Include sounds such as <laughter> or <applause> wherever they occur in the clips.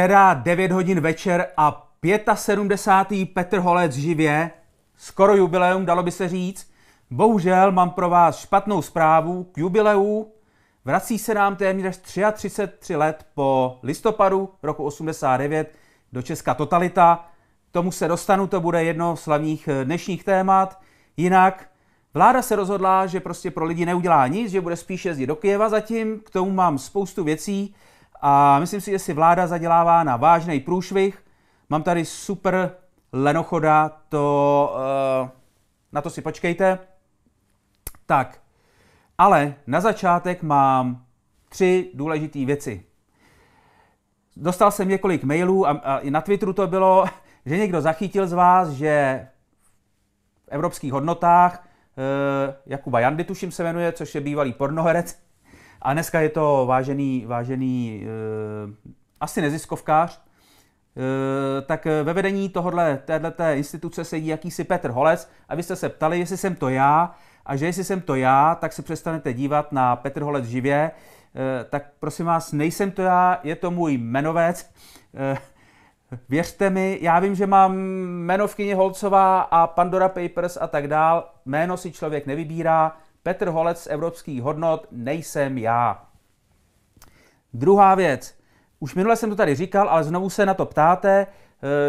Středa 9 hodin večer a 75. Petr Holec živě, skoro jubileum, dalo by se říct. Bohužel mám pro vás špatnou zprávu k jubileu. Vrací se nám téměř 33 let po listopadu roku 89 do Česka totalita. K tomu se dostanu, to bude jedno z hlavních eh, dnešních témat. Jinak Vláda se rozhodla, že prostě pro lidi neudělá nic, že bude spíš jezdit do Kyjeva zatím. K tomu mám spoustu věcí. A myslím si, že si vláda zadělává na vážný průšvih. Mám tady super lenochoda, to, eh, na to si počkejte. Tak, ale na začátek mám tři důležité věci. Dostal jsem několik mailů a, a i na Twitteru to bylo, <laughs> že někdo zachytil z vás, že v evropských hodnotách e, Jakuba Jandy, tuším se jmenuje, což je bývalý pornoherec, a dneska je to vážený, vážený uh, asi neziskovkář, Uh, tak eh, ve vedení tohohle, téhleté instituce sedí jakýsi Petr Holec a vy jste se ptali, jestli jsem to já a že jestli jsem to já, tak se přestanete dívat na Petr Holec živě, Uh, tak prosím vás, nejsem to já, je to můj jmenovec. Uh, Věřte mi, já vím, že mám jmenovkyně Holcová a Pandora Papers a tak dál. Jméno si člověk nevybírá, Petr Holec z evropských hodnot nejsem já. Druhá věc. Už minule jsem to tady říkal, ale znovu se na to ptáte,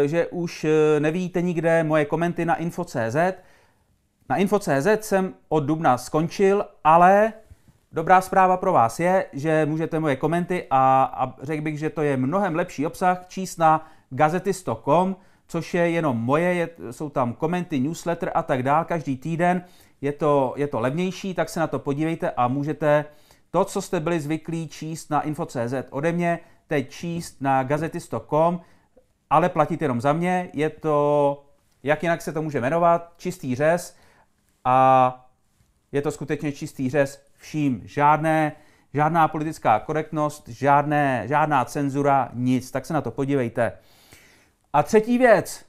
eh, že už eh, nevíte nikde moje komenty na info.cz. Na info.cz jsem od dubna skončil, ale dobrá zpráva pro vás je, že můžete moje komenty a, a řekl bych, že to je mnohem lepší obsah číst na gazetisto.com, což je jenom moje, je, jsou tam komenty, newsletter a tak dále každý týden je to, je to levnější, tak se na to podívejte a můžete to, co jste byli zvyklí číst na info.cz ode mě, teď číst na gazetisto.com, ale platit jenom za mě. Je to, jak jinak se to může jmenovat, čistý řez a je to skutečně čistý řez vším. Žádné, žádná politická korektnost, žádné, žádná cenzura, nic. Tak se na to podívejte. A třetí věc,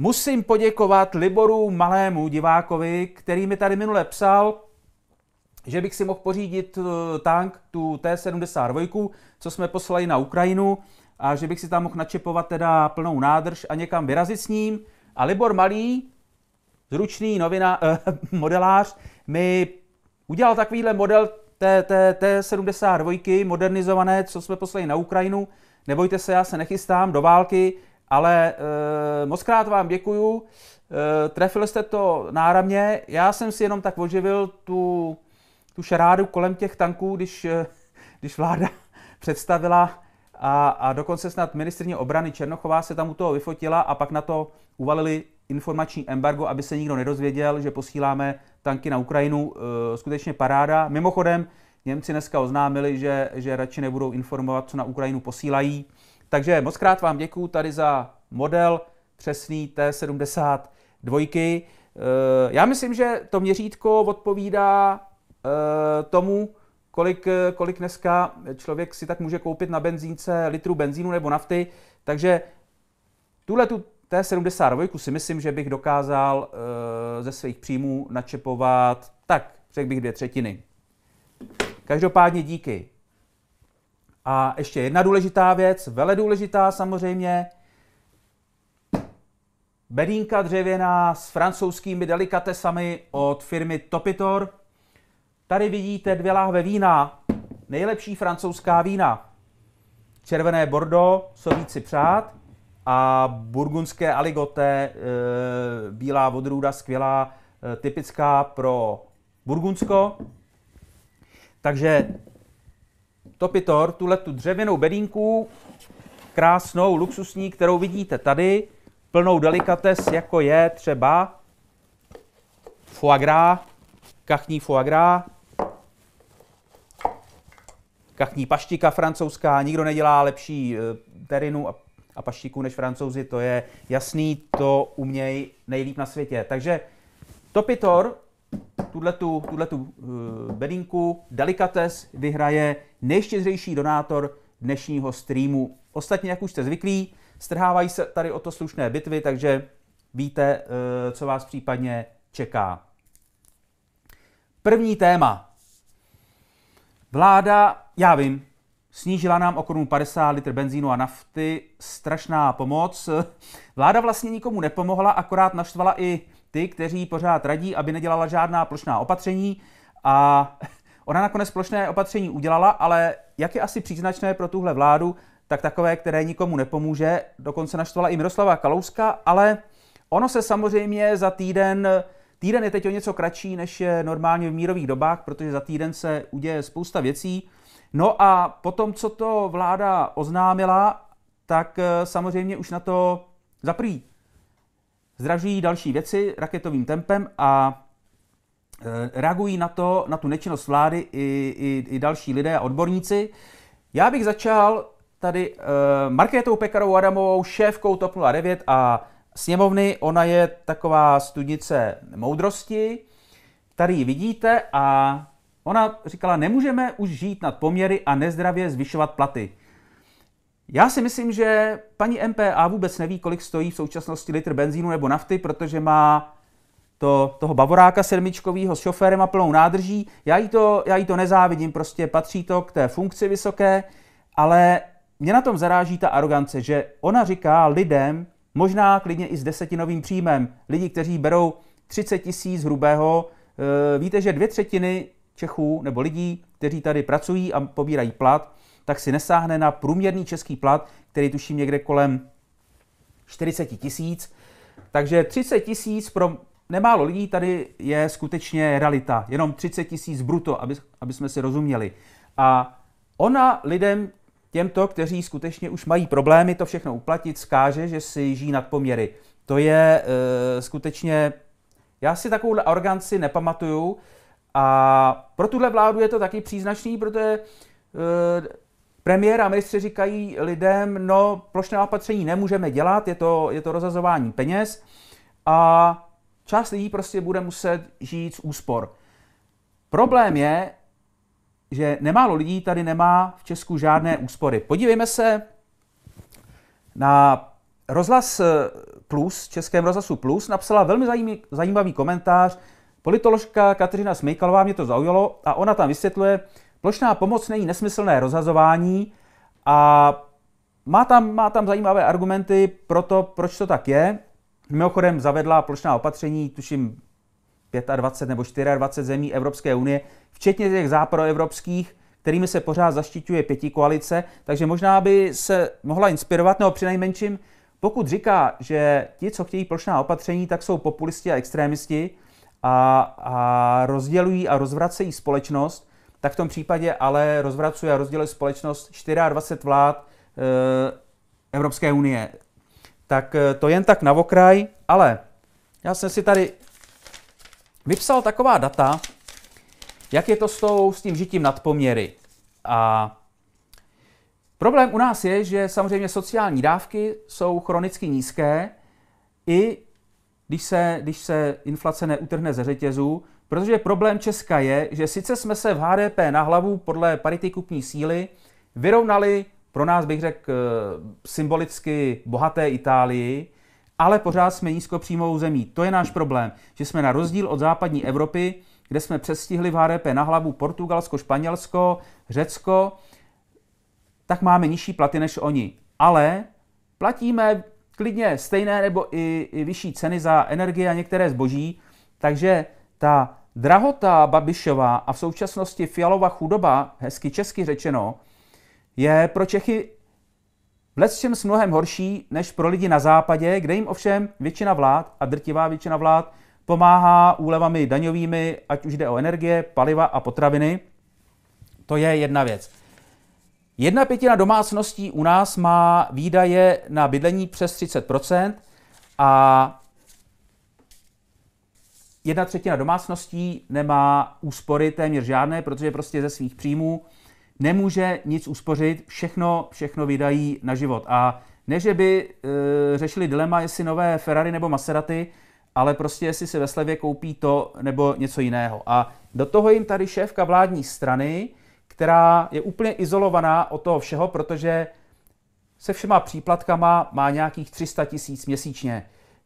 Musím poděkovat Liboru Malému divákovi, který mi tady minule psal, že bych si mohl pořídit eh, tank, tu T-72, co jsme poslali na Ukrajinu, a že bych si tam mohl načepovat teda plnou nádrž a někam vyrazit s ním. A Libor Malý, zručný novina, eh, <laughs> modelář, mi udělal takovýhle model T-72 modernizované, co jsme poslali na Ukrajinu. Nebojte se, já se nechystám do války, ale e, eh, moc krát vám děkuju. E, eh, trefil jste to náramně. Já jsem si jenom tak oživil tu, tu šarádu kolem těch tanků, když, eh, když vláda <laughs> představila a, a dokonce snad ministrně obrany Černochová se tam u toho vyfotila a pak na to uvalili informační embargo, aby se nikdo nedozvěděl, že posíláme tanky na Ukrajinu. E, skutečně paráda. Mimochodem, Němci dneska oznámili, že, že radši nebudou informovat, co na Ukrajinu posílají. Takže moc krát vám děkuju tady za model přesný T72. Eh, já myslím, že to měřítko odpovídá eh, tomu, kolik, eh, kolik dneska člověk si tak může koupit na benzínce litru benzínu nebo nafty. Takže tuhle tu T72 si myslím, že bych dokázal ze svých příjmů načepovat tak, řekl bych dvě třetiny. Každopádně díky. A ještě jedna důležitá věc, vele důležitá samozřejmě, bedínka dřevěná s francouzskými delikatesami od firmy Topitor. Tady vidíte dvě láhve vína, nejlepší francouzská vína. Červené Bordeaux, co víc přát, a burgundské aligoté, e, bílá vodrůda, skvělá, e, typická pro Burgundsko. Takže Topitor, tuhle tu dřevěnou bedínku, krásnou, luxusní, kterou vidíte tady, plnou delikates, jako je třeba foie gras, kachní foie gras, kachní paštika francouzská, nikdo nedělá lepší eh, terinu a, a paštiku než francouzi, to je jasný, to umějí nejlíp na světě. Takže Topitor tuto tuhletu eh, bedinku Delicates vyhraje nejštědřejší donátor dnešního streamu. Ostatně, jak už jste zvyklí, strhávají se tady o to slušné bitvy, takže víte, eh, co vás případně čeká. První téma. Vláda, já vím, snížila nám o korunu 50 litr benzínu a nafty, strašná pomoc. Vláda vlastně nikomu nepomohla, akorát naštvala i ty, kteří pořád radí, aby nedělala žádná plošná opatření a <laughs> ona nakonec plošné opatření udělala, ale jak je asi příznačné pro tuhle vládu, tak takové, které nikomu nepomůže, dokonce naštvala i Miroslava Kalouska, ale ono se samozřejmě za týden Týden je teď o něco kratší, než je normálně v mírových dobách, protože za týden se uděje spousta věcí. No a potom, co to vláda oznámila, tak eh, samozřejmě už na to za prvý zdražují další věci raketovým tempem a e, reagují na to, na tu nečinnost vlády i, i, i další lidé a odborníci. Já bych začal tady uh, Markétou Pekarovou Adamovou, šéfkou TOP 09 a sněmovny. Ona je taková studnice moudrosti. Tady ji vidíte a ona říkala, nemůžeme už žít nad poměry a nezdravě zvyšovat platy. Já si myslím, že paní MPA vůbec neví, kolik stojí v současnosti litr benzínu nebo nafty, protože má to, toho bavoráka sedmičkovýho s šoférem a plnou nádrží. Já jí, to, já jí to nezávidím, prostě patří to k té funkci vysoké, ale mě na tom zaráží ta arogance, že ona říká lidem, možná klidně i s desetinovým příjmem, lidi, kteří berou 30 tisíc hrubého, eh, víte, že dvě třetiny Čechů nebo lidí, kteří tady pracují a pobírají plat, tak si nesáhne na průměrný český plat, který tuším někde kolem 40 tisíc. Takže 30 tisíc pro nemálo lidí tady je skutečně realita. Jenom 30 tisíc bruto, aby, aby jsme si rozuměli. A ona lidem, těmto, kteří skutečně už mají problémy to všechno uplatit, zkáže, že si žijí nad poměry. To je e, skutečně... Já si takovou organci nepamatuju a pro tuhle vládu je to taky příznačný, protože e, Premiér a ministři říkají lidem, no plošné opatření nemůžeme dělat, je to, je to rozazování peněz a část lidí prostě bude muset žít z úspor. Problém je, že nemálo lidí tady nemá v Česku žádné úspory. Podívejme se na rozhlas Plus, Českém rozhlasu Plus, napsala velmi zajímavý komentář politoložka Kateřina Smejkalová, mě to zaujalo, a ona tam vysvětluje, Plošná pomoc není nesmyslné rozhazování a má tam, má tam zajímavé argumenty pro to, proč to tak je. Mimochodem zavedla plošná opatření, tuším, 25 nebo 24 zemí Evropské unie, včetně těch záproevropských, kterými se pořád zaštiťuje pěti koalice, takže možná by se mohla inspirovat, nebo přinejmenším, pokud říká, že ti, co chtějí plošná opatření, tak jsou populisti a extrémisti a, a rozdělují a rozvracejí společnost, tak v tom případě ale rozvracuje a rozděluje společnost 24 vlád eh, Evropské unie. Tak eh, to jen tak na okraj, ale já jsem si tady vypsal taková data, jak je to s, tou, s tím žitím nadpoměry. A problém u nás je, že samozřejmě sociální dávky jsou chronicky nízké, i když se, když se inflace neutrhne ze řetězů, Protože problém Česka je, že sice jsme se v HDP na hlavu podle parity kupní síly vyrovnali pro nás, bych řekl, eh, symbolicky bohaté Itálii, ale pořád jsme nízkopříjmovou zemí. To je náš problém, že jsme na rozdíl od západní Evropy, kde jsme přestihli v HDP na hlavu Portugalsko, Španělsko, Řecko, tak máme nižší platy než oni. Ale platíme klidně stejné nebo i, i vyšší ceny za energie a některé zboží, takže ta drahota Babišová a v současnosti fialová chudoba, hezky česky řečeno, je pro Čechy v lesčem s mnohem horší než pro lidi na západě, kde jim ovšem většina vlád a drtivá většina vlád pomáhá úlevami daňovými, ať už jde o energie, paliva a potraviny. To je jedna věc. Jedna pětina domácností u nás má výdaje na bydlení přes 30 a Jedna třetina domácností nemá úspory téměř žádné, protože prostě ze svých příjmů nemůže nic uspořit, všechno, všechno vydají na život. A ne, že by e, řešili dilema, jestli nové Ferrari nebo Maserati, ale prostě jestli si ve slevě koupí to nebo něco jiného. A do toho jim tady šéfka vládní strany, která je úplně izolovaná od toho všeho, protože se všema příplatkama má nějakých 300 tisíc měsíčně.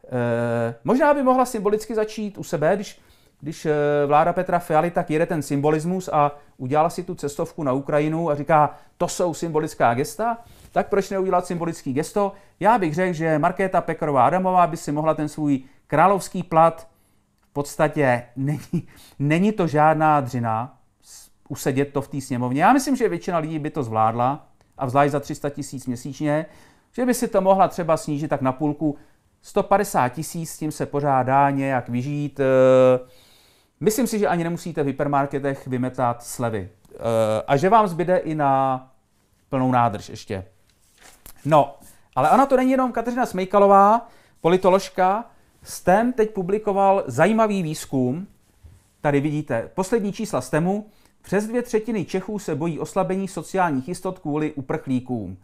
Eh, možná by mohla symbolicky začít u sebe, když, když eh, vláda Petra Fialy tak jede ten symbolismus a udělala si tu cestovku na Ukrajinu a říká, to jsou symbolická gesta, tak proč neudělat symbolický gesto? Já bych řekl, že Markéta Pekarová Adamová by si mohla ten svůj královský plat v podstatě není, <laughs> není to žádná dřina, usedět to v té sněmovně. Já myslím, že většina lidí by to zvládla, a zvlášť za 300 tisíc měsíčně, že by si to mohla třeba snížit tak na půlku, 150 tisíc, s tím se pořád dá nějak vyžít. Eh, myslím si, že ani nemusíte v hypermarketech vymetat slevy. Eh, a že vám zbyde i na plnou nádrž ještě. No, ale ona to není jenom Kateřina Smejkalová, politoložka. STEM teď publikoval zajímavý výzkum. Tady vidíte poslední čísla STEMu. Přes dvě třetiny Čechů se bojí oslabení sociálních jistot kvůli uprchlíkům.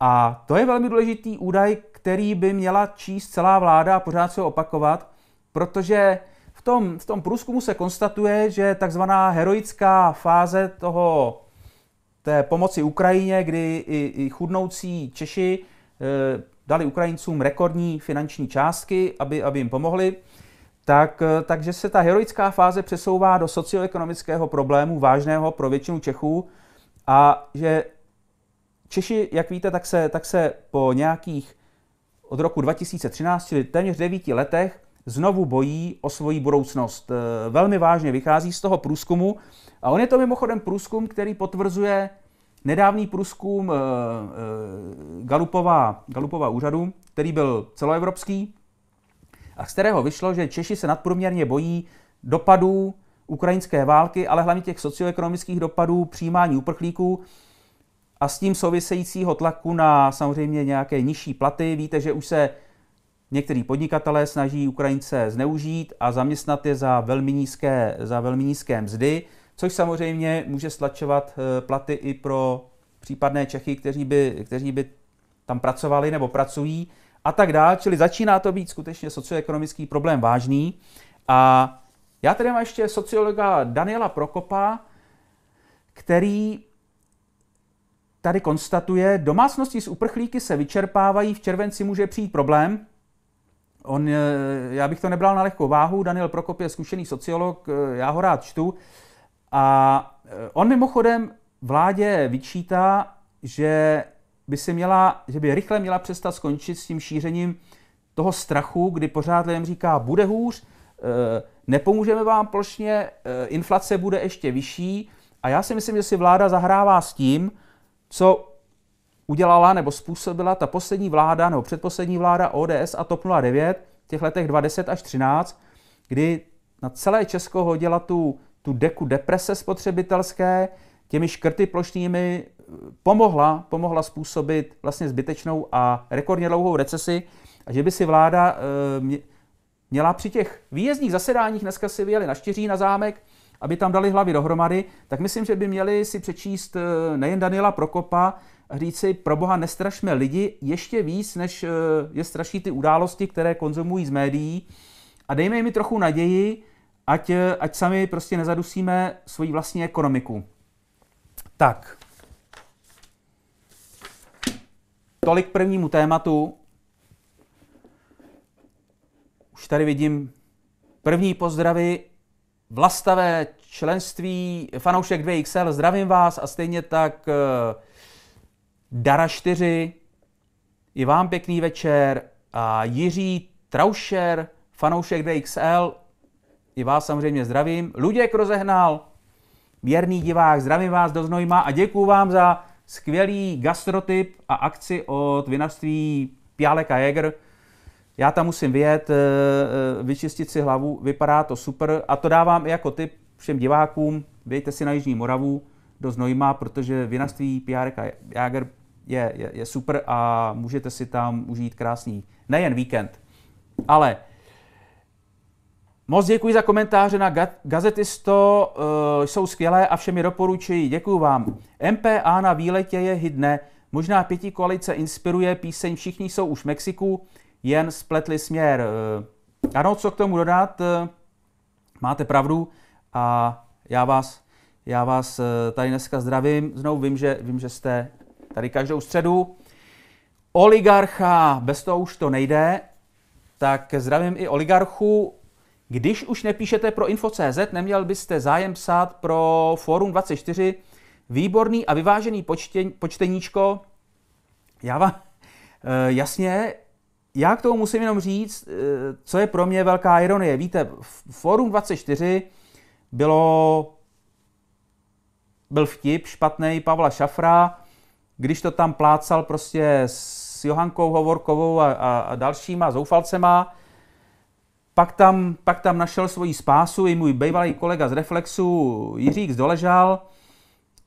A to je velmi důležitý údaj, který by měla číst celá vláda a pořád se opakovat, protože v tom, v tom průzkumu se konstatuje, že takzvaná heroická fáze toho, té pomoci Ukrajině, kdy i, i chudnoucí Češi e, dali Ukrajincům rekordní finanční částky, aby, aby jim pomohli, tak, e, takže se ta heroická fáze přesouvá do socioekonomického problému vážného pro většinu Čechů a že Češi, jak víte, tak se, tak se po nějakých od roku 2013, čili téměř 9 letech, znovu bojí o svoji budoucnost. E, velmi vážně vychází z toho průzkumu a on je to mimochodem průzkum, který potvrzuje nedávný průzkum e, e, Galupova, Galupova úřadu, který byl celoevropský a z kterého vyšlo, že Češi se nadprůměrně bojí dopadů ukrajinské války, ale hlavně těch socioekonomických dopadů přijímání uprchlíků a s tím souvisejícího tlaku na samozřejmě nějaké nižší platy. Víte, že už se některý podnikatelé snaží Ukrajince zneužít a zaměstnat je za velmi nízké, za velmi nízké mzdy, což samozřejmě může stlačovat eh, platy i pro případné Čechy, kteří by, kteří by tam pracovali nebo pracují a tak dále. Čili začíná to být skutečně socioekonomický problém vážný. A já tady mám ještě sociologa Daniela Prokopa, který tady konstatuje, domácnosti s uprchlíky se vyčerpávají, v červenci může přijít problém. On, eh, já bych to nebral na lehkou váhu, Daniel Prokop je zkušený sociolog, eh, já ho rád čtu. A eh, on mimochodem vládě vyčítá, že by, si měla, že by rychle měla přestat skončit s tím šířením toho strachu, kdy pořád lidem říká, bude hůř, nepomůžeme vám plošně, inflace bude ještě vyšší. A já si myslím, že si vláda zahrává s tím, co udělala nebo způsobila ta poslední vláda nebo předposlední vláda ODS a TOP 09 v těch letech 20 až 13, kdy na celé Česko hodila tu, tu deku deprese spotřebitelské, těmi škrty plošnými eh, pomohla, pomohla způsobit vlastně zbytečnou a rekordně dlouhou recesi a že by si vláda eh, měla při těch výjezdních zasedáních, dneska si vyjeli na Štěří na zámek, aby tam dali hlavy dohromady, tak myslím, že by měli si přečíst eh, nejen Daniela Prokopa, říci, pro boha nestrašme lidi ještě víc, než eh, je straší ty události, které konzumují z médií a dejme jim trochu naději, ať, eh, ať sami prostě nezadusíme svoji vlastní ekonomiku. Tak. Tolik k prvnímu tématu. Už tady vidím první pozdravy Vlastavé členství, fanoušek 2XL, zdravím vás a stejně tak eh, Dara 4, i vám pěkný večer a Jiří Traušer, fanoušek 2XL, i vás samozřejmě zdravím. Luděk rozehnal, věrný divák, zdravím vás do Znojma a děkuju vám za skvělý gastrotyp a akci od vinařství Pialek a Jäger já tam musím vyjet, eh, eh, vyčistit si hlavu, vypadá to super a to dávám i jako tip všem divákům, vyjďte si na Jižní Moravu do Znojma, protože vinařství Pírek a Jager je, je, je super a můžete si tam užít krásný, nejen víkend, ale Moc děkuji za komentáře na Gazetisto, eh, jsou skvělé a všemi doporučuji. Děkuji vám. MPA na výletě je hydné. Možná pěti koalice inspiruje píseň Všichni jsou už v Mexiku jen spletli směr. Eh, ano, co k tomu dodat? Eh, máte pravdu a já vás, já vás eh, tady dneska zdravím. Znovu vím že, vím, že jste tady každou středu. Oligarcha, bez toho už to nejde, tak zdravím i oligarchu. Když už nepíšete pro info.cz, neměl byste zájem psát pro Forum 24. Výborný a vyvážený počteníčko. Já vám, jasně, já k tomu musím jenom říct, eh, co je pro mě velká ironie. Víte, Forum 24 bylo, byl vtip špatný Pavla Šafra, když to tam plácal prostě s Johankou Hovorkovou a, a, a dalšíma zoufalcema, pak tam, pak tam našel svoji spásu i můj bývalý kolega z Reflexu Jiřík Zdoležal,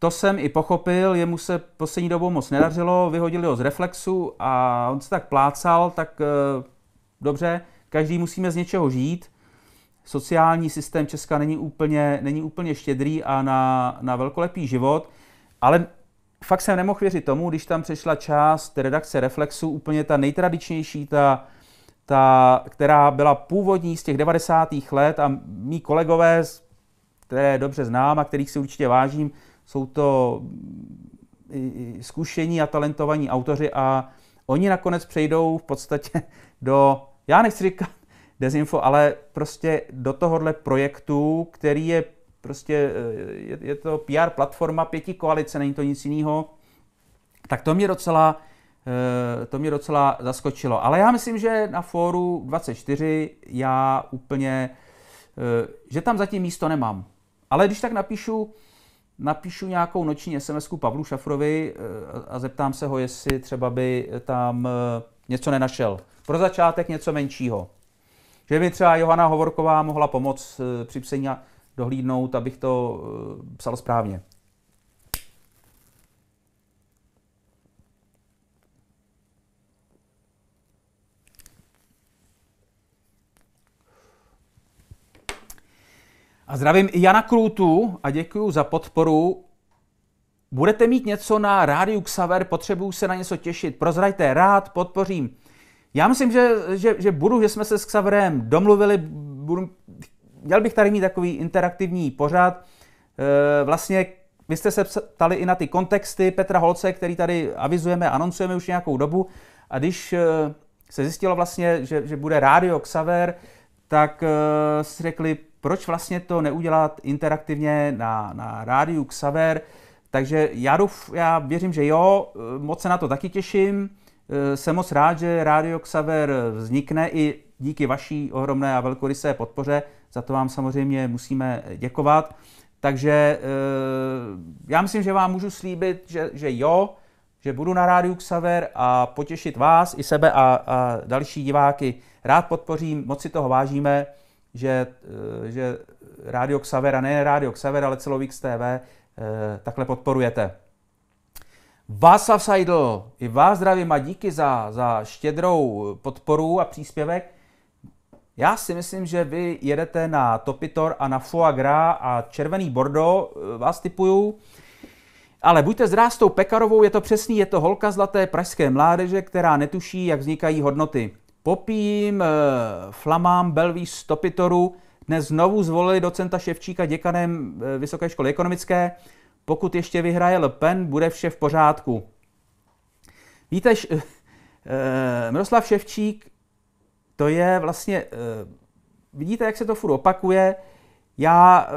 to jsem i pochopil, jemu se poslední dobou moc nedařilo, vyhodili ho z reflexu a on se tak plácal, tak e, dobře, každý musíme z něčeho žít. Sociální systém Česka není úplně, není úplně štědrý a na, na velkolepý život, ale fakt jsem nemohl věřit tomu, když tam přešla část redakce Reflexu, úplně ta nejtradičnější, ta, ta, která byla původní z těch 90. let a mý kolegové, které dobře znám a kterých si určitě vážím, jsou to mm, zkušení a talentovaní autoři a oni nakonec přejdou v podstatě <laughs> do, já nechci říkat <laughs> dezinfo, ale prostě do tohohle projektu, který je prostě, eh, je, je to PR platforma pěti koalice, není to nic jiného, tak to mě docela, eh, to mě docela zaskočilo. Ale já myslím, že na fóru 24 já úplně, eh, že tam zatím místo nemám. Ale když tak napíšu, napíšu nějakou noční sms Pavlu Šafrovi eh, a zeptám se ho, jestli třeba by tam eh, něco nenašel. Pro začátek něco menšího. Že by třeba Johana Hovorková mohla pomoct eh, při a dohlídnout, abych to psal správně. A zdravím i Jana Krůtu a děkuji za podporu. Budete mít něco na rádiu Xaver, potřebuju se na něco těšit. Prozrajte, rád podpořím. Já myslím, že, že, že budu, že jsme se s Xaverem domluvili, budu, měl bych tady mít takový interaktivní pořád. E, eh, vlastně vy jste se ptali i na ty kontexty Petra Holce, který tady avizujeme, anoncujeme už nějakou dobu. A když eh, se zjistilo vlastně, že, že bude rádio Xaver, tak eh, e, si řekli, proč vlastně to neudělat interaktivně na, na rádiu Xaver. Takže já, douf, já věřím, že jo, eh, moc se na to taky těším. Eh, jsem moc rád, že Rádio Xaver vznikne i díky vaší ohromné a velkorysé podpoře. Za to vám samozřejmě musíme děkovat. Takže eh, já myslím, že vám můžu slíbit, že, že jo, že budu na rádiu Xaver a potěšit vás i sebe a, a další diváky. Rád podpořím, moc si toho vážíme že, eh, že Rádio Xaver, a ne Rádio Xaver, ale celou XTV, eh, takhle podporujete. Václav Seidl, i vás zdravím a díky za, za štědrou podporu a příspěvek. Já si myslím, že vy jedete na Topitor a na Foie Gras a Červený Bordo, eh, vás typuju. Ale buďte zdrástou Pekarovou, je to přesný, je to holka zlaté pražské mládeže, která netuší, jak vznikají hodnoty. Popím, eh, Flamám, Belví, Stopitoru dnes znovu zvolili docenta Ševčíka děkanem eh, Vysoké školy ekonomické. Pokud ještě vyhraje Le Pen, bude vše v pořádku. Víte, š- <laughs> eh, Miroslav Ševčík, to je vlastně, vidíte, jak se to furt opakuje. Já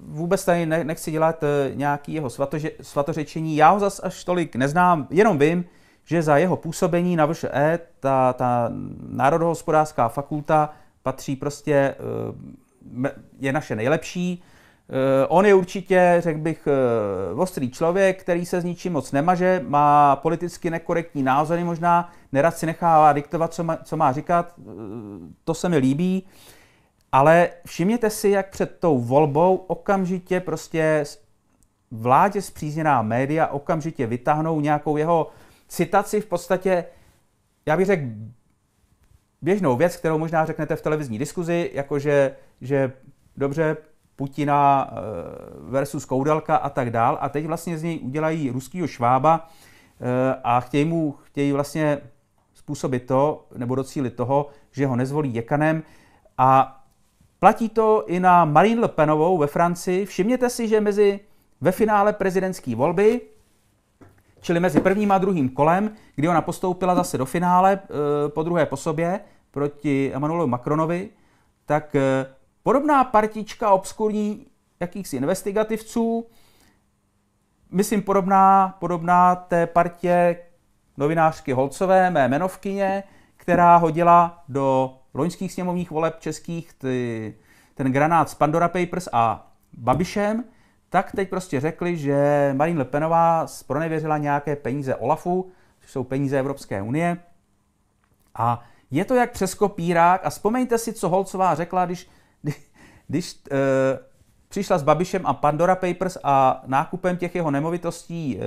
vůbec tady nechci dělat e, nějaký jeho svatože- svatořečení, já ho zas až tolik neznám, jenom vím, že za jeho působení na VŠE ta, ta Národohospodářská fakulta patří prostě, eh, je naše nejlepší. Eh, on je určitě, řekl bych, eh, ostrý člověk, který se s ničím moc nemaže, má politicky nekorektní názory možná, nerad si nechává diktovat, co má, co má říkat, to se mi líbí. Ale všimněte si, jak před tou volbou okamžitě prostě vládě zpřízněná média okamžitě vytáhnou nějakou jeho citaci v podstatě, já bych řekl, běžnou věc, kterou možná řeknete v televizní diskuzi, jakože že dobře, Putina eh, versus Koudelka a tak dál. A teď vlastně z něj udělají ruskýho švába eh, a chtějí mu, chtějí vlastně způsobit to, nebo docílit toho, že ho nezvolí děkanem. A platí to i na Marine Le Penovou ve Francii. Všimněte si, že mezi ve finále prezidentské volby čili mezi prvním a druhým kolem, kdy ona postoupila zase do finále eh, po druhé po sobě proti Emmanuelu Macronovi, tak eh, podobná partička obskurní jakýchsi investigativců, myslím podobná, podobná té partě novinářky Holcové, mé jmenovkyně, která hodila do loňských sněmovních voleb českých ty, ten granát z Pandora Papers a Babišem, tak teď prostě řekli, že Marine Le Penová spronevěřila nějaké peníze Olafu, což jsou peníze Evropské unie. A je to jak přes kopírák a vzpomeňte si, co Holcová řekla, když, když e, přišla s Babišem a Pandora Papers a nákupem těch jeho nemovitostí e,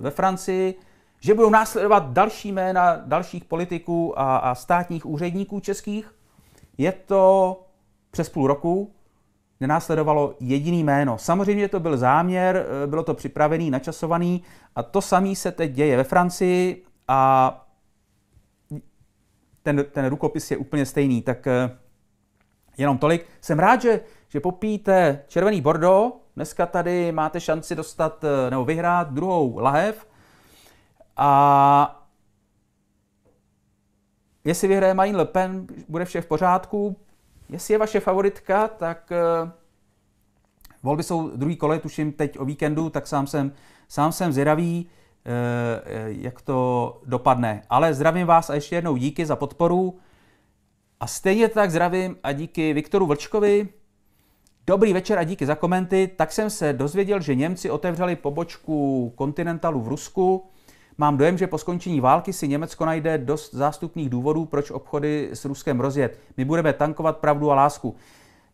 ve Francii, že budou následovat další jména dalších politiků a, a státních úředníků českých. Je to přes půl roku, nenásledovalo jediný jméno. Samozřejmě to byl záměr, eh, bylo to připravený, načasovaný a to samé se teď děje ve Francii a ten, ten rukopis je úplně stejný, tak eh, jenom tolik. Jsem rád, že, že popíte červený bordo, dneska tady máte šanci dostat eh, nebo vyhrát druhou lahev a jestli vyhraje Marine Le Pen, bude vše v pořádku, Jestli je vaše favoritka, tak eh, volby jsou druhý kole, tuším teď o víkendu, tak sám jsem, sám jsem zvědavý, eh, jak to dopadne. Ale zdravím vás a ještě jednou díky za podporu. A stejně tak zdravím a díky Viktoru Vlčkovi. Dobrý večer a díky za komenty. Tak jsem se dozvěděl, že Němci otevřeli pobočku Continentalu v Rusku. Mám dojem, že po skončení války si Německo najde dost zástupných důvodů, proč obchody s Ruskem rozjet. My budeme tankovat pravdu a lásku.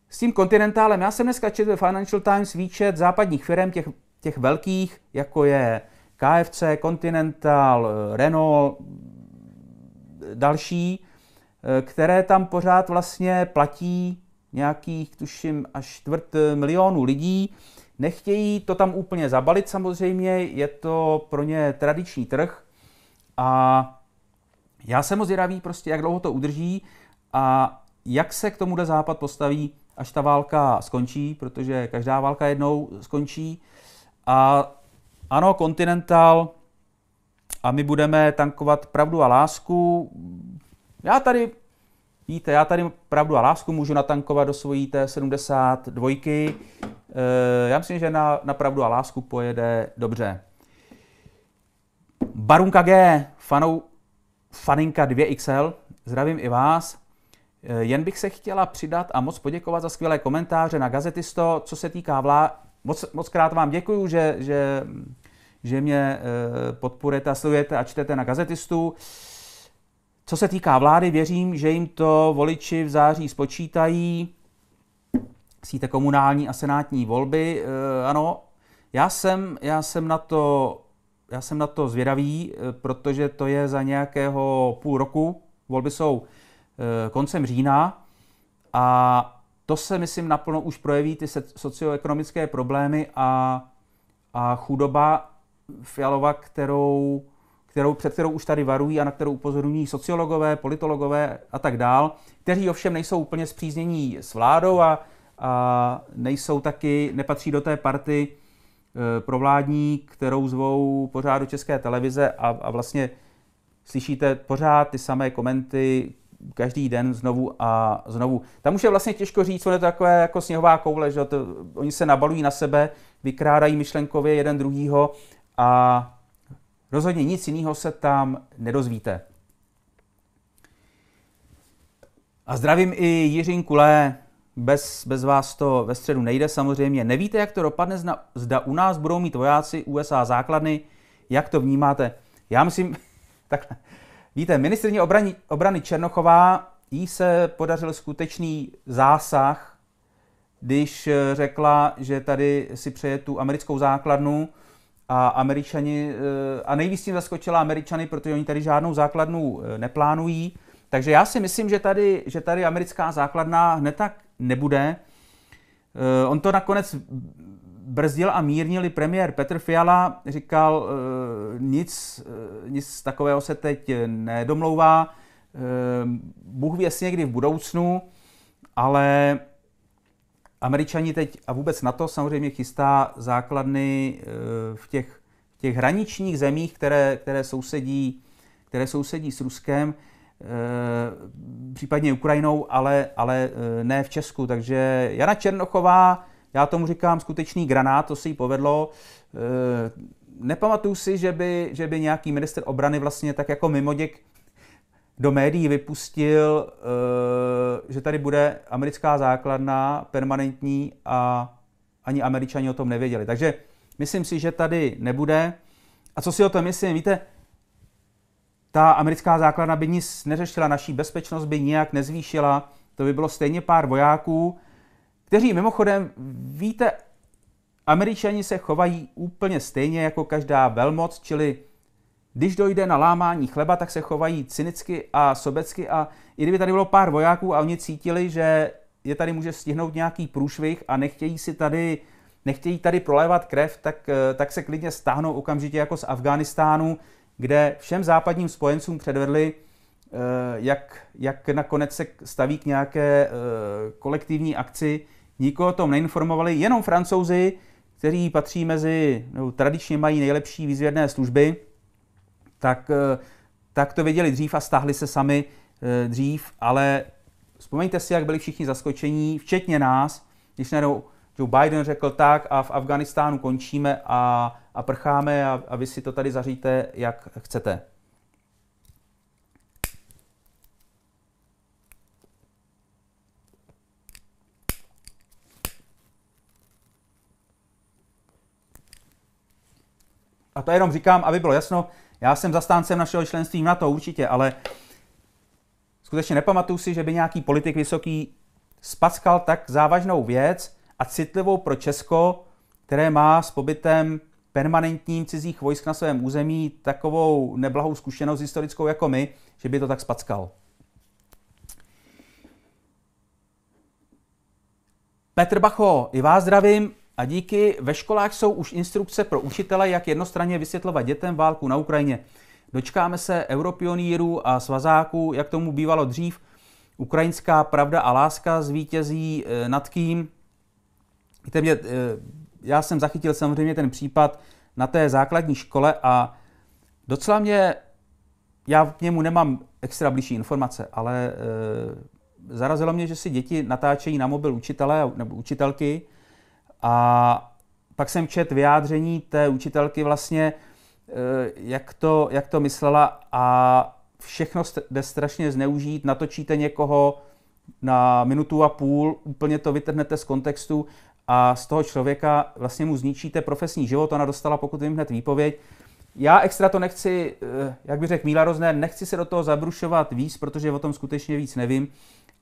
S tím kontinentálem, já jsem dneska četl ve Financial Times výčet západních firm, těch, těch velkých, jako je KFC, Continental, Renault, další, eh, které tam pořád vlastně platí nějakých, tuším, až čtvrt milionu lidí Nechtějí to tam úplně zabalit samozřejmě, je to pro ně tradiční trh a já jsem moc zvědavý prostě, jak dlouho to udrží a jak se k tomuhle západ postaví, až ta válka skončí, protože každá válka jednou skončí. A ano, Continental a my budeme tankovat pravdu a lásku. Já tady Víte, já tady pravdu a lásku můžu natankovat do svojí t 72. Eh, já myslím, že na, na pravdu a lásku pojede dobře. Barunka G, fanou, faninka 2XL, zdravím i vás. Eh, jen bych se chtěla přidat a moc poděkovat za skvělé komentáře na Gazetisto, co se týká vlá... Moc, moc krát vám děkuju, že, že, že mě eh, podporujete a sledujete a čtete na Gazetistu. Co se týká vlády, věřím, že jim to voliči v září spočítají. Síte komunální a senátní volby. E, ano, já jsem, já jsem na to já jsem na to zvědavý, eh, protože to je za nějakého půl roku. Volby jsou eh, koncem října a to se, myslím, naplno už projeví ty socioekonomické problémy a, a chudoba Fialova, kterou kterou, před kterou už tady varují a na kterou upozorňují sociologové, politologové a tak dál, kteří ovšem nejsou úplně zpříznění s vládou a, a nejsou taky, nepatří do té party e, provládní, kterou zvou pořád do české televize a, a vlastně slyšíte pořád ty samé komenty každý den znovu a znovu. Tam už je vlastně těžko říct, co je to takové jako sněhová koule, že to, oni se nabalují na sebe, vykrádají myšlenkově jeden druhýho a Rozhodně nic jiného se tam nedozvíte. A zdravím i Jiřin Kulé. Bez, bez vás to ve středu nejde samozřejmě. Nevíte, jak to dopadne, zna, zda u nás budou mít vojáci USA základny. Jak to vnímáte? Já myslím, <laughs> tak Víte, ministrně obrany, obrany Černochová, jí se podařil skutečný zásah, když eh, řekla, že tady si přeje tu americkou základnu, a američani, eh, a nejvíc tím zaskočila američany, protože oni tady žádnou základnu eh, neplánují. Takže já si myslím, že tady, že tady americká základna hned tak nebude. Eh, on to nakonec brzdil a mírnil premiér Petr Fiala, říkal, nic, nic takového se teď nedomlouvá, Bůh ví, jestli někdy v budoucnu, ale Američani teď a vůbec na to samozřejmě chystá základny eh, v těch, v těch hraničních zemích, které, které, sousedí, které sousedí s Ruskem, eh, případně Ukrajinou, ale, ale eh, ne v Česku. Takže Jana Černochová, já tomu říkám skutečný granát, to se jí povedlo. Nepamatuju si, že by, že by nějaký minister obrany vlastně tak jako mimoděk do médií vypustil, eh, že tady bude americká základna permanentní a ani američani o tom nevěděli. Takže myslím si, že tady nebude. A co si o tom myslím? Víte, ta americká základna by nic neřešila, naší bezpečnost by nijak nezvýšila, to by bylo stejně pár vojáků, kteří mimochodem, víte, američani se chovají úplně stejně jako každá velmoc, čili když dojde na lámání chleba, tak se chovají cynicky a sobecky a i kdyby tady bylo pár vojáků a oni cítili, že je tady může stihnout nějaký průšvih a nechtějí si tady nechtějí tady prolévat krev, tak, eh, tak se klidně stáhnou okamžitě jako z Afghánistánu, kde všem západním spojencům předvedli, eh, jak, jak nakonec se staví k nějaké eh, kolektivní akci. Nikoho o tom neinformovali, jenom francouzi, kteří patří mezi, nebo tradičně mají nejlepší výzvědné služby, tak, eh, tak to věděli dřív a stáhli se sami eh, dřív, ale vzpomeňte si, jak byli všichni zaskočení, včetně nás, když najednou Joe Biden řekl tak a v Afganistánu končíme a, a prcháme a, a vy si to tady zaříte, jak chcete. A to jenom říkám, aby bylo jasno, já jsem zastáncem našeho členství na to určitě, ale skutečně nepamatuju si, že by nějaký politik vysoký spackal tak závažnou věc a citlivou pro Česko, které má s pobytem permanentním cizích vojsk na svém území takovou neblahou zkušenost historickou jako my, že by to tak spackal. Petr Bacho, i vás zdravím. A díky ve školách jsou už instrukce pro učitele, jak jednostranně vysvětlovat dětem válku na Ukrajině. Dočkáme se europionýrů a svazáků, jak tomu bývalo dřív. Ukrajinská pravda a láska zvítězí eh, nad kým. Víte mě, eh, já jsem zachytil samozřejmě ten případ na té základní škole a docela mě, já k němu nemám extra blížší informace, ale eh, zarazilo mě, že si děti natáčejí na mobil učitele nebo učitelky a pak jsem čet vyjádření té učitelky vlastně, eh, jak to, jak to myslela a všechno jde strašně zneužít, natočíte někoho na minutu a půl, úplně to vytrhnete z kontextu a z toho člověka vlastně mu zničíte profesní život, ona dostala, pokud vím, hned výpověď, já extra to nechci, eh, jak by řekl Míla Rozné, nechci se do toho zabrušovat víc, protože o tom skutečně víc nevím,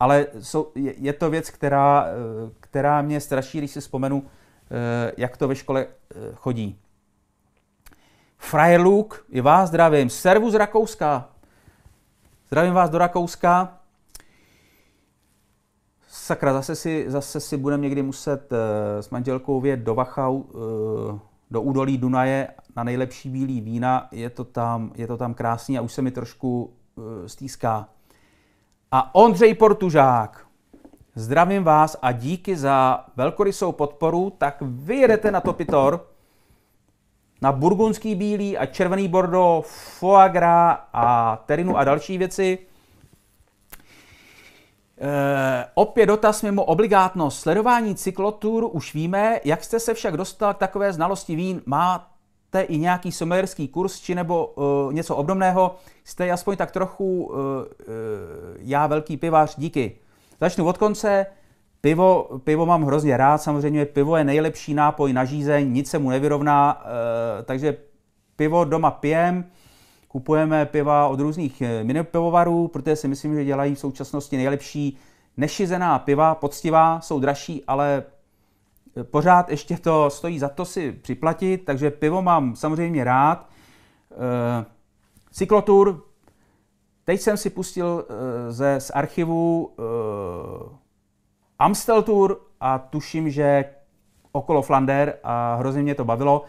ale jsou, je, to věc, která, eh, která mě straší, když si vzpomenu, eh, jak to ve škole chodí. Frajer Luk, i vás zdravím. Servu z Rakouska. Zdravím vás do Rakouska. Sakra, zase si, zase si budeme někdy muset s manželkou vědět do Vachau do údolí Dunaje na nejlepší bílý vína, je to tam, je to tam krásný a už se mi trošku uh, stýská. A Ondřej Portužák, zdravím vás a díky za velkorysou podporu, tak vyjedete na Topitor, na burgundský bílý a červený bordo, foie gras a terinu a další věci. E, opět dotaz mimo obligátnost. Sledování cyklotůr už víme. Jak jste se však dostal k takové znalosti vín? Máte i nějaký somerský kurz či nebo e, něco obdobného? Jste aspoň tak trochu e, e, já velký pivař. Díky. Začnu od konce. Pivo, pivo mám hrozně rád, samozřejmě pivo je nejlepší nápoj na žízeň, nic se mu nevyrovná, e, takže pivo doma pijem kupujeme piva od různých eh, minipivovarů, protože si myslím, že dělají v současnosti nejlepší nešizená piva, poctivá, jsou dražší, ale eh, pořád ještě to stojí za to si připlatit, takže pivo mám samozřejmě rád. Eh, Cyklotur, teď jsem si pustil ze, z archivu Amstel Tour a tuším, že okolo Flander a hrozně mě to bavilo.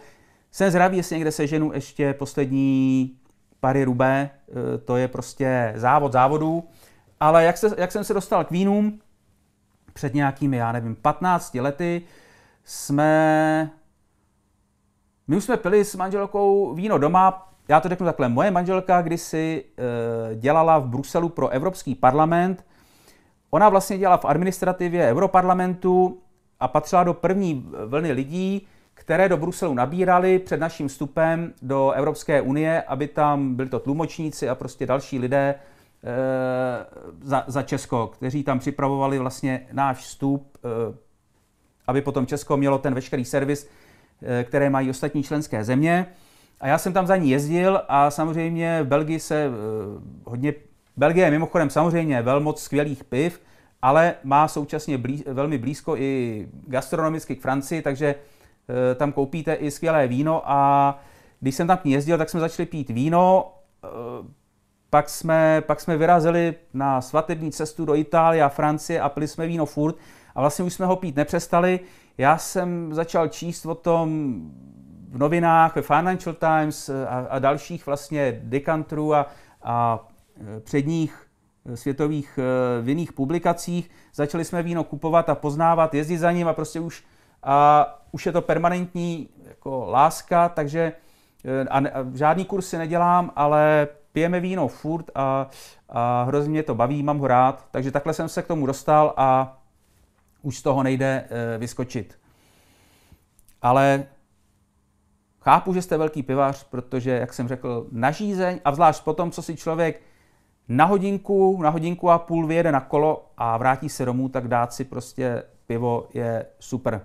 Jsem zravý, jestli někde seženu ještě poslední Pary Rubé, eh, to je prostě závod závodů. Ale jak, se, jak jsem se dostal k vínům, před nějakými, já nevím, 15 lety jsme... My už jsme pili s manželkou víno doma. Já to řeknu takhle. Moje manželka kdysi e, dělala v Bruselu pro Evropský parlament. Ona vlastně dělala v administrativě Europarlamentu a patřila do první vlny lidí, které do Bruselu nabírali před naším vstupem do Evropské unie, aby tam byli to tlumočníci a prostě další lidé e, za, za Česko, kteří tam připravovali vlastně náš vstup, e, aby potom Česko mělo ten veškerý servis, e, které mají ostatní členské země. A já jsem tam za ní jezdil a samozřejmě v Belgii se hodně... Belgie je mimochodem samozřejmě velmoc skvělých piv, ale má současně blíz, velmi blízko i gastronomicky k Francii, takže Eh, tam koupíte i skvělé víno a když jsem tam jezdil, tak jsme začali pít víno, eh, pak jsme, pak jsme vyrazili na svatební cestu do Itálie a Francie a pili jsme víno furt a vlastně už jsme ho pít nepřestali. Já jsem začal číst o tom v novinách, ve Financial Times eh, a, a dalších vlastně dekantrů a, a předních světových vinných publikacích. Začali jsme víno kupovat a poznávat, jezdit za ním a prostě už a už je to permanentní jako láska, takže eh, a, ne, a žádný si nedělám, ale pijeme víno furt a, a hrozně mě to baví, mám ho rád, takže takhle jsem se k tomu dostal a už z toho nejde e, vyskočit. Ale chápu, že jste velký pivař, protože, jak jsem řekl, na žízeň a zvlášť po tom, co si člověk na hodinku, na hodinku a půl vyjede na kolo a vrátí se domů, tak dát si prostě pivo je super.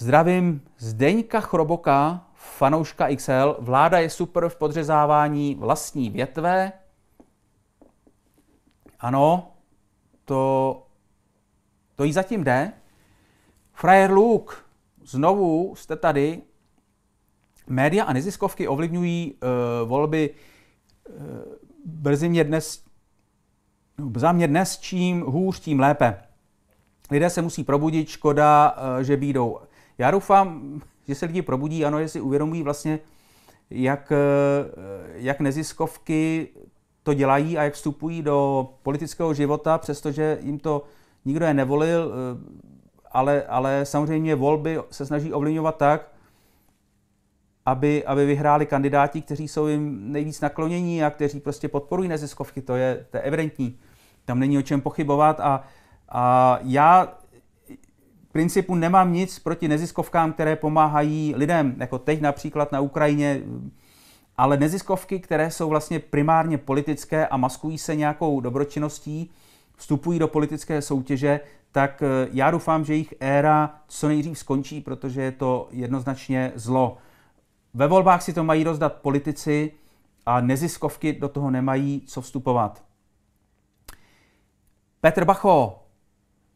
Zdravím Zdeňka Chroboka, fanouška XL. Vláda je super v podřezávání vlastní větve. Ano, to, to jí zatím jde. Frajer Luke, znovu jste tady. Média a neziskovky ovlivňují uh, volby. Uh, brzy mě dnes, za mě dnes, čím hůř, tím lépe. Lidé se musí probudit, škoda, eh, že bídou. Já doufám, že se lidi probudí, ano, že si uvědomují vlastně, jak, eh, jak neziskovky to dělají a jak vstupují do politického života, přestože jim to nikdo je nevolil, eh, ale, ale samozřejmě volby se snaží ovlivňovat tak, aby, aby vyhráli kandidáti, kteří jsou jim nejvíc naklonění a kteří prostě podporují neziskovky, to je, to je evidentní. Tam není o čem pochybovat a, a já principu nemám nic proti neziskovkám, které pomáhají lidem, jako teď například na Ukrajině, ale neziskovky, které jsou vlastně primárně politické a maskují se nějakou dobročinností, vstupují do politické soutěže, tak eh, já doufám, že jejich éra co nejdřív skončí, protože je to jednoznačně zlo. Ve volbách si to mají rozdat politici a neziskovky do toho nemají co vstupovat. Petr Bacho,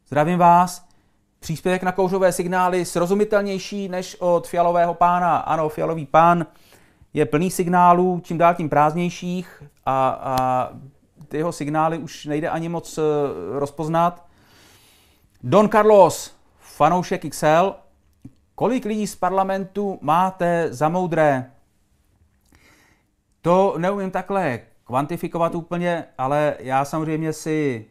zdravím vás. Příspěvek na kouřové signály srozumitelnější než od fialového pána. Ano, fialový pán je plný signálů, čím dál tím prázdnějších a, a ty jeho signály už nejde ani moc eh, rozpoznat. Don Carlos, fanoušek XL, kolik lidí z parlamentu máte za moudré? To neumím takhle kvantifikovat úplně, ale já samozřejmě si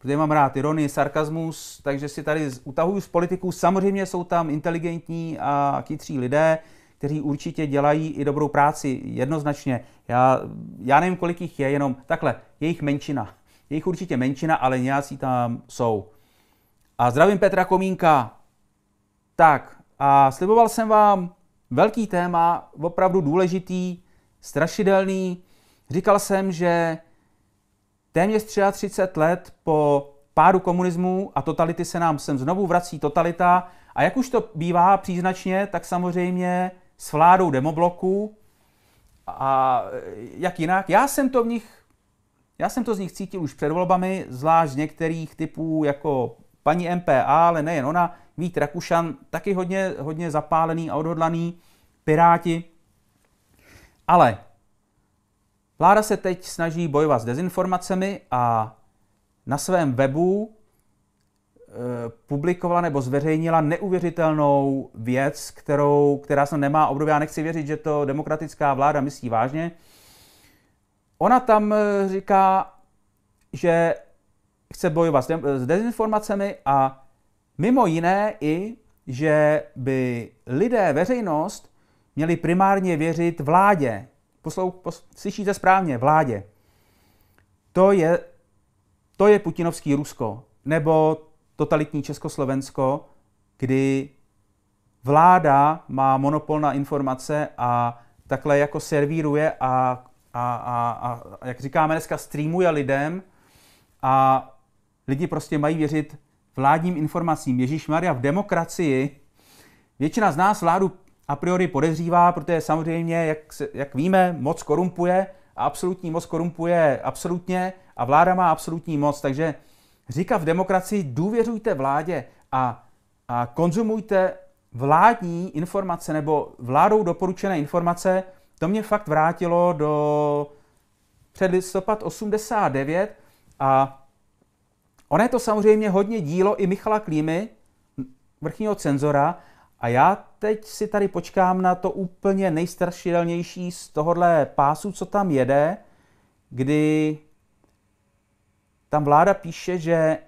protože mám rád ironii, sarkazmus, takže si tady utahuju z politiků. Samozřejmě jsou tam inteligentní a chytří lidé, kteří určitě dělají i dobrou práci, jednoznačně. Já, já nevím, kolik jich je, jenom takhle, jejich menšina. Jejich určitě menšina, ale nějací tam jsou. A zdravím Petra Komínka. Tak, a sliboval jsem vám velký téma, opravdu důležitý, strašidelný. Říkal jsem, že Téměř 33 let po pádu komunismu a totality se nám sem znovu vrací totalita a jak už to bývá příznačně, tak samozřejmě s vládou demobloku a jak jinak. Já jsem to v nich, já jsem to z nich cítil už před volbami, zvlášť z některých typů jako paní MPA, ale nejen ona, Vít Rakušan, taky hodně, hodně zapálený a odhodlaný, Piráti. Ale Vláda se teď snaží bojovat s dezinformacemi a na svém webu e, publikovala nebo zveřejnila neuvěřitelnou věc, kterou, která se nemá obdobě. Já nechci věřit, že to demokratická vláda myslí vážně. Ona tam e, říká, že chce bojovat s dezinformacemi a mimo jiné i, že by lidé, veřejnost, měli primárně věřit vládě, poslou, pos, slyšíte správně, vládě. To je, to je putinovský Rusko, nebo totalitní Československo, kdy vláda má monopol na informace a takhle jako servíruje a, a, a, a jak říkáme dneska, streamuje lidem a lidi prostě mají věřit vládním informacím. Ježíš Maria v demokracii. Většina z nás vládu a priori podezřívá, protože samozřejmě, jak, se, jak víme, moc korumpuje a absolutní moc korumpuje absolutně a vláda má absolutní moc. Takže říká v demokracii, důvěřujte vládě a, a konzumujte vládní informace nebo vládou doporučené informace. To mě fakt vrátilo do před listopad 89 a ono je to samozřejmě hodně dílo i Michala Klímy, vrchního cenzora, a já teď si tady počkám na to úplně nejstrašidelnější z tohohle pásu, co tam jede, kdy tam vláda píše, že e, e,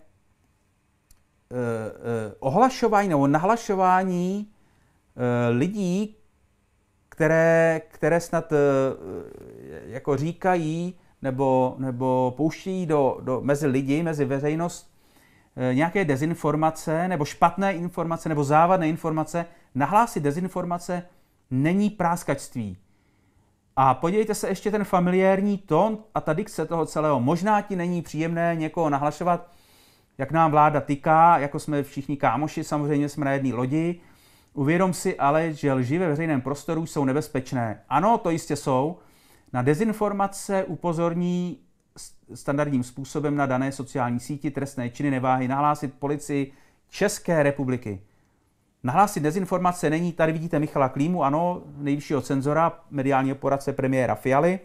ohlašování nebo nahlašování e, lidí, které, které snad jako říkají nebo, nebo pouštějí do, do, mezi lidi, mezi veřejnost nějaké dezinformace nebo špatné informace nebo závadné informace, Nahlásit dezinformace není práskačství. A podívejte se ještě ten familiární tón a ta dikce toho celého. Možná ti není příjemné někoho nahlašovat, jak nám vláda tyká, jako jsme všichni kámoši, samozřejmě jsme na jedné lodi. Uvědom si ale, že lži ve veřejném prostoru jsou nebezpečné. Ano, to jistě jsou. Na dezinformace upozorní standardním způsobem na dané sociální síti trestné činy neváhy nahlásit policii České republiky. Nahlásit dezinformace není, tady vidíte Michala Klímu, ano, nejvyššího cenzora, mediálního poradce premiéra Fialy.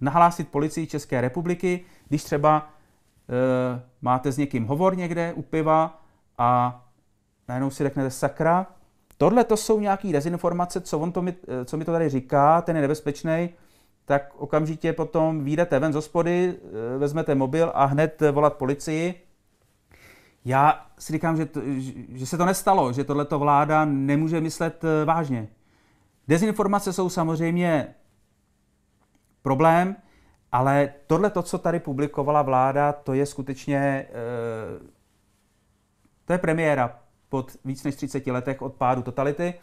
Nahlásit policii České republiky, když třeba e, máte s někým hovor někde u piva a najednou si řeknete sakra, tohle to jsou nějaké dezinformace, co, on to mi, eh, co mi to tady říká, ten je nebezpečný, tak okamžitě potom výjdete ven z hospody, eh, vezmete mobil a hned volat policii, já si říkám, že, to, že se to nestalo, že tohleto vláda nemůže myslet eh, vážně. Dezinformace jsou samozřejmě problém, ale tohle, to, co tady publikovala vláda, to je skutečně eh, to je premiéra pod víc než 30 letech od pádu totality.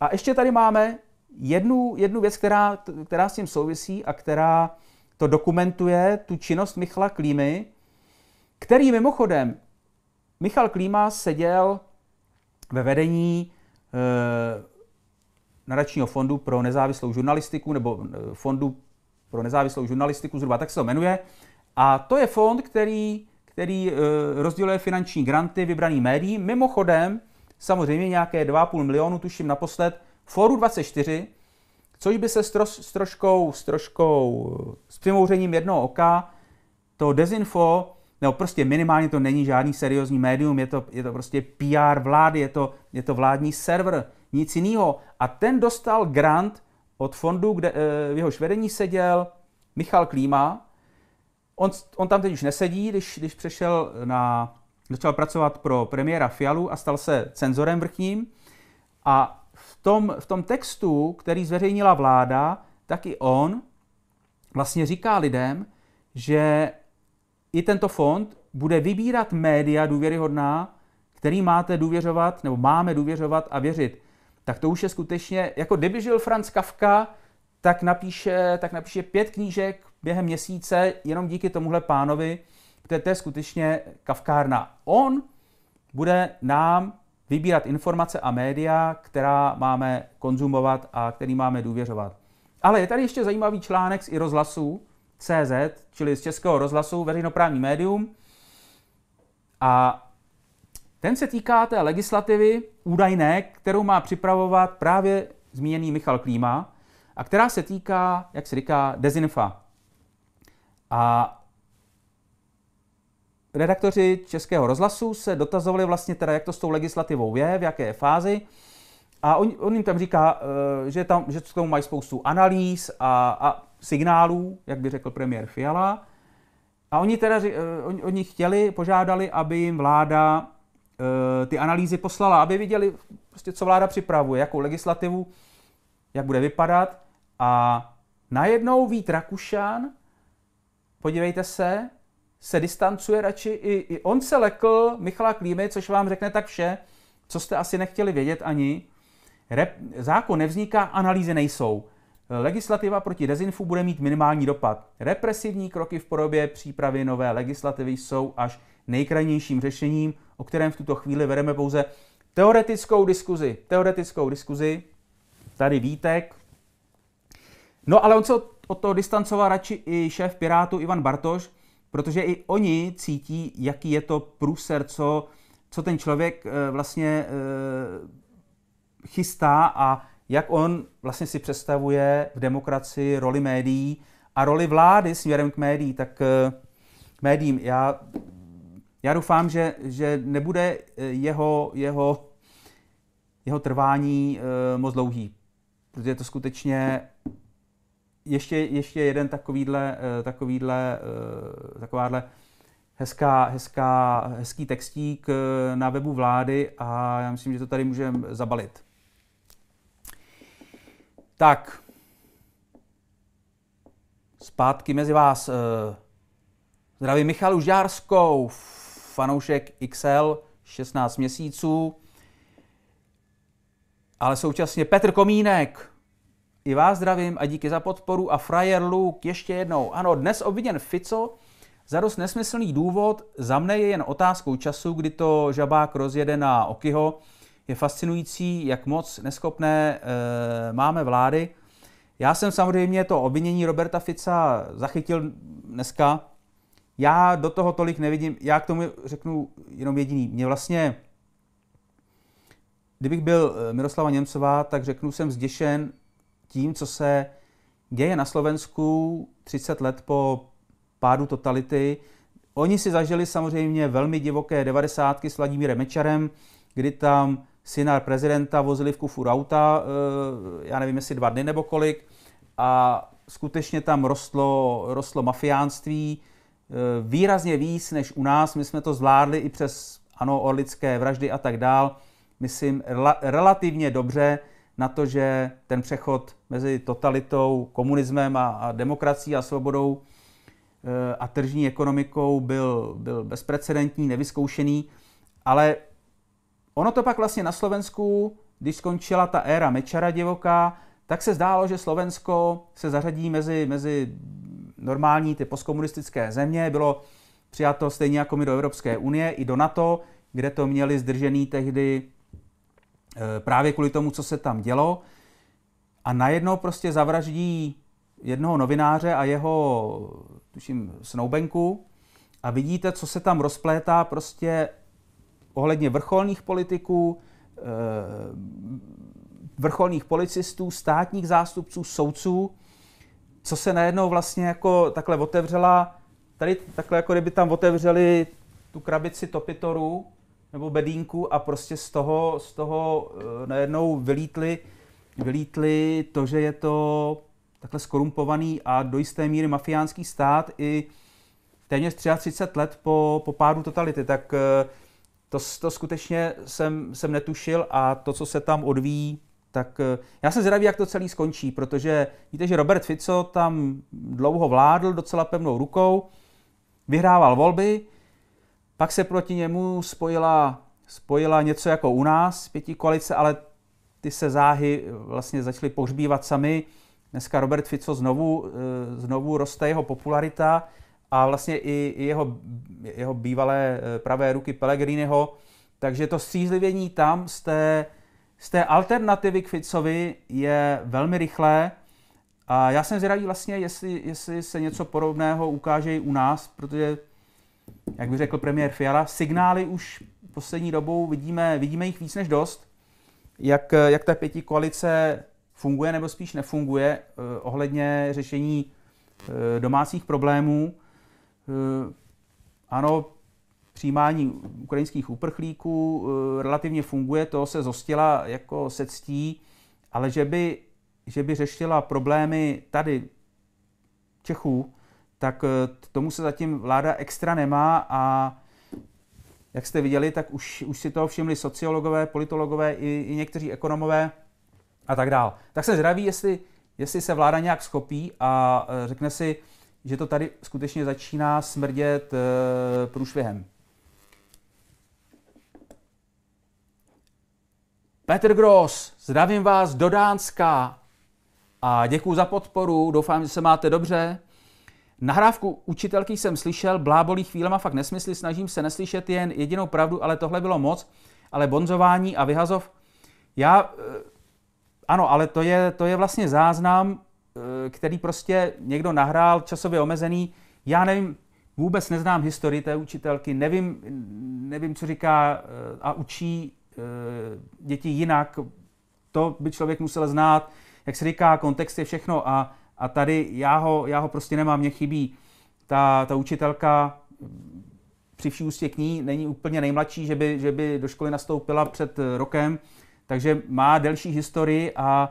A ještě tady máme jednu, jednu věc, která, která s tím souvisí a která to dokumentuje, tu činnost Michala Klímy, který mimochodem Michal Klíma seděl ve vedení e, nadačního fondu pro nezávislou žurnalistiku nebo eh, fondu pro nezávislou žurnalistiku, zhruba tak se to jmenuje. A to je fond, který, který e, rozděluje finanční granty vybraným médiím. Mimochodem, samozřejmě nějaké 2,5 milionu, tuším naposled, Foru 24, což by se s, troš, s troškou, s troškou, s přimouřením jednoho oka, to Dezinfo nebo prostě minimálně to není žádný seriózní médium, je to, je to prostě PR vlády, je to, je to vládní server, nic jiného. A ten dostal grant od fondu, kde eh, v jehož vedení seděl Michal Klíma. On, on tam teď už nesedí, když, když přešel na, začal pracovat pro premiéra Fialu a stal se cenzorem vrchním. A v tom, v tom textu, který zveřejnila vláda, tak i on vlastně říká lidem, že i tento fond bude vybírat média důvěryhodná, který máte důvěřovat, nebo máme důvěřovat a věřit. Tak to už je skutečně, jako kdyby žil Franz Kafka, tak napíše, tak napíše pět knížek během měsíce jenom díky tomuhle pánovi, který to je skutečně kavkárna. On bude nám vybírat informace a média, která máme konzumovat a který máme důvěřovat. Ale je tady ještě zajímavý článek z i rozhlasu, CZ, čili z Českého rozhlasu, veřejnoprávní médium. A ten se týká té legislativy údajné, kterou má připravovat právě zmíněný Michal Klíma a která se týká, jak se říká, dezinfa. A redaktoři Českého rozhlasu se dotazovali vlastně teda, jak to s tou legislativou je, v jaké je fázi. A on, on jim tam říká, eh, že, tam, že k tomu mají spoustu analýz a, a signálů, jak by řekl premiér Fiala. A oni teda eh, oni, oni chtěli, požádali, aby jim vláda eh, ty analýzy poslala, aby viděli, prostě, co vláda připravuje, jakou legislativu, jak bude vypadat. A najednou Vít Rakušan, podívejte se, se distancuje radši, i, i on se lekl Michala Klímy, což vám řekne tak vše, co jste asi nechtěli vědět ani. Rep, zákon nevzniká, analýzy nejsou. Legislativa proti dezinfu bude mít minimální dopad. Represivní kroky v podobě přípravy nové legislativy jsou až nejkrajnějším řešením, o kterém v tuto chvíli vedeme pouze teoretickou diskuzi. Teoretickou diskuzi, tady výtek. No ale on se od toho distancoval radši i šéf Pirátu Ivan Bartoš, protože i oni cítí, jaký je to průser, co, co ten člověk eh, vlastně eh, chystá a jak on vlastně si představuje v demokracii roli médií a roli vlády směrem k médií, tak k eh, médiím. Já, já doufám, že, že nebude eh, jeho, jeho, jeho trvání eh, moc dlouhý, protože je to skutečně ještě, ještě jeden takovýhle, takovýhle, takováhle hezká, hezká, hezký textík na webu vlády a já myslím, že to tady můžeme zabalit. Tak, zpátky mezi vás. Eh, zdraví Michalu Žárskou, fanoušek XL, 16 měsíců, ale současně Petr Komínek. I vás zdravím a díky za podporu. A Frajer Luk ještě jednou. Ano, dnes obviněn Fico za dost nesmyslný důvod. Za mne je jen otázkou času, kdy to žabák rozjede na Okyho je fascinující, jak moc neschopné e, máme vlády. Já jsem samozřejmě to obvinění Roberta Fica zachytil dneska. Já do toho tolik nevidím, já k tomu řeknu jenom jediný. Mě vlastně, kdybych byl eh, Miroslava Němcová, tak řeknu, jsem zděšen tím, co se děje na Slovensku 30 let po pádu totality. Oni si zažili samozřejmě velmi divoké devadesátky s Vladimírem Mečarem, kdy tam syna prezidenta vozili v kufu auta, eh, já nevím, jestli dva dny nebo kolik, a skutečně tam rostlo, rostlo mafiánství eh, výrazně víc než u nás. My jsme to zvládli i přes, ano, orlické vraždy a tak dál. Myslím, relativně dobře na to, že ten přechod mezi totalitou, komunismem a, a demokracií a svobodou eh, a tržní ekonomikou byl, byl bezprecedentní, nevyzkoušený, ale Ono to pak vlastně na Slovensku, když skončila ta éra Mečara divoká, tak se zdálo, že Slovensko se zařadí mezi, mezi normální ty postkomunistické země. Bylo přijato stejně jako my do Evropské unie i do NATO, kde to měli zdržený tehdy e, právě kvůli tomu, co se tam dělo. A najednou prostě zavraždí jednoho novináře a jeho, tuším, snoubenku a vidíte, co se tam rozplétá prostě ohledně vrcholných politiků, eh, vrcholných policistů, státních zástupců, soudců, co se najednou vlastně jako takhle otevřela, tady takhle jako kdyby tam otevřeli tu krabici topitoru nebo bedínku a prostě z toho, z toho eh, najednou vylítli, vylítli to, že je to takhle skorumpovaný a do jisté míry mafiánský stát i téměř 33 let po, po pádu totality, tak eh, to, to skutečně jsem, jsem netušil a to, co se tam odvíjí, tak eh, já jsem zvědavý, jak to celý skončí, protože víte, že Robert Fico tam dlouho vládl docela pevnou rukou, vyhrával volby, pak se proti němu spojila, spojila něco jako u nás, pěti koalice, ale ty se záhy vlastně začaly pohřbívat sami. Dneska Robert Fico znovu, eh, znovu roste jeho popularita a vlastně i jeho, jeho bývalé eh, pravé ruky Pellegriniho. Takže to střízlivění tam z té, z té alternativy k Ficovi je velmi rychlé. A já jsem zvědavý vlastně, jestli, jestli se něco podobného ukáže i u nás, protože, jak by řekl premiér Fiala, signály už poslední dobou vidíme, vidíme jich víc než dost, jak, eh, jak ta pěti koalice funguje nebo spíš nefunguje eh, ohledně řešení eh, domácích problémů. Eh, ano, přijímání ukrajinských uprchlíků eh, relativně funguje, to se zostila jako se ctí, ale že by, že by řešila problémy tady Čechů, tak eh, tomu se zatím vláda extra nemá a jak jste viděli, tak už, už si toho všimli sociologové, politologové i, i někteří ekonomové a tak dál. Tak se zdraví, jestli, jestli se vláda nějak schopí a řekne si, že to tady skutečně začíná smrdět eh, průšvihem. Petr Gross, zdravím vás do Dánska a děkuji za podporu, doufám, že se máte dobře. Nahrávku učitelky jsem slyšel, blábolí Chvíle má fakt nesmysly, snažím se neslyšet jen jedinou pravdu, ale tohle bylo moc, ale bonzování a vyhazov, já, eh, ano, ale to je, to je vlastně záznam Eh, který prostě někdo nahrál, časově omezený. Já nevím, vůbec neznám historii té učitelky, nevím, nevím co říká eh, a učí eh, děti jinak. To by člověk musel znát. Jak se říká, kontext je všechno a, a tady já ho, já ho prostě nemám, mě chybí. Ta, ta učitelka mm, při vší ústě k ní není úplně nejmladší, že by, že by do školy nastoupila před rokem, takže má delší historii a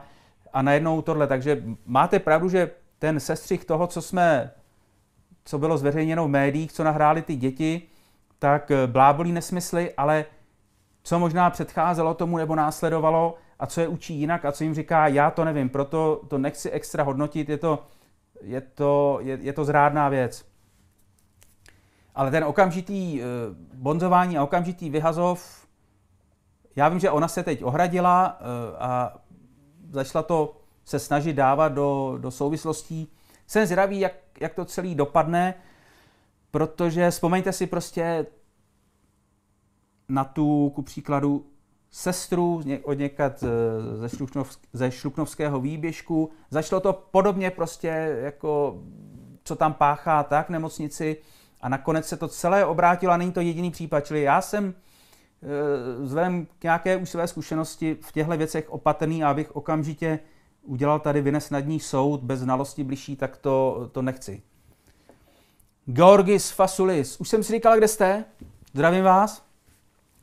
a najednou tohle. Takže máte pravdu, že ten sestřih toho, co jsme, co bylo zveřejněno v médiích, co nahráli ty děti, tak eh, blábolí nesmysly, ale co možná předcházelo tomu nebo následovalo a co je učí jinak a co jim říká, já to nevím, proto to nechci extra hodnotit, je to, je to, je, je to zrádná věc. Ale ten okamžitý eh, bonzování a okamžitý vyhazov, já vím, že ona se teď ohradila eh, a začala to se snažit dávat do, do souvislostí. Jsem zdravý, jak, jak to celý dopadne, protože vzpomeňte si prostě na tu, ku příkladu, sestru od někad eh, ze, Šluknov, ze Šluknovského výběžku. Začalo to podobně prostě, jako co tam páchá tak nemocnici a nakonec se to celé obrátilo a není to jediný případ. Čili já jsem Eh, vzhledem k nějaké už své zkušenosti v těchto věcech opatrný a abych okamžitě udělal tady vynesnadní soud bez znalosti bližší, tak to, to nechci. Georgis Fasulis. Už jsem si říkal, kde jste. Zdravím vás.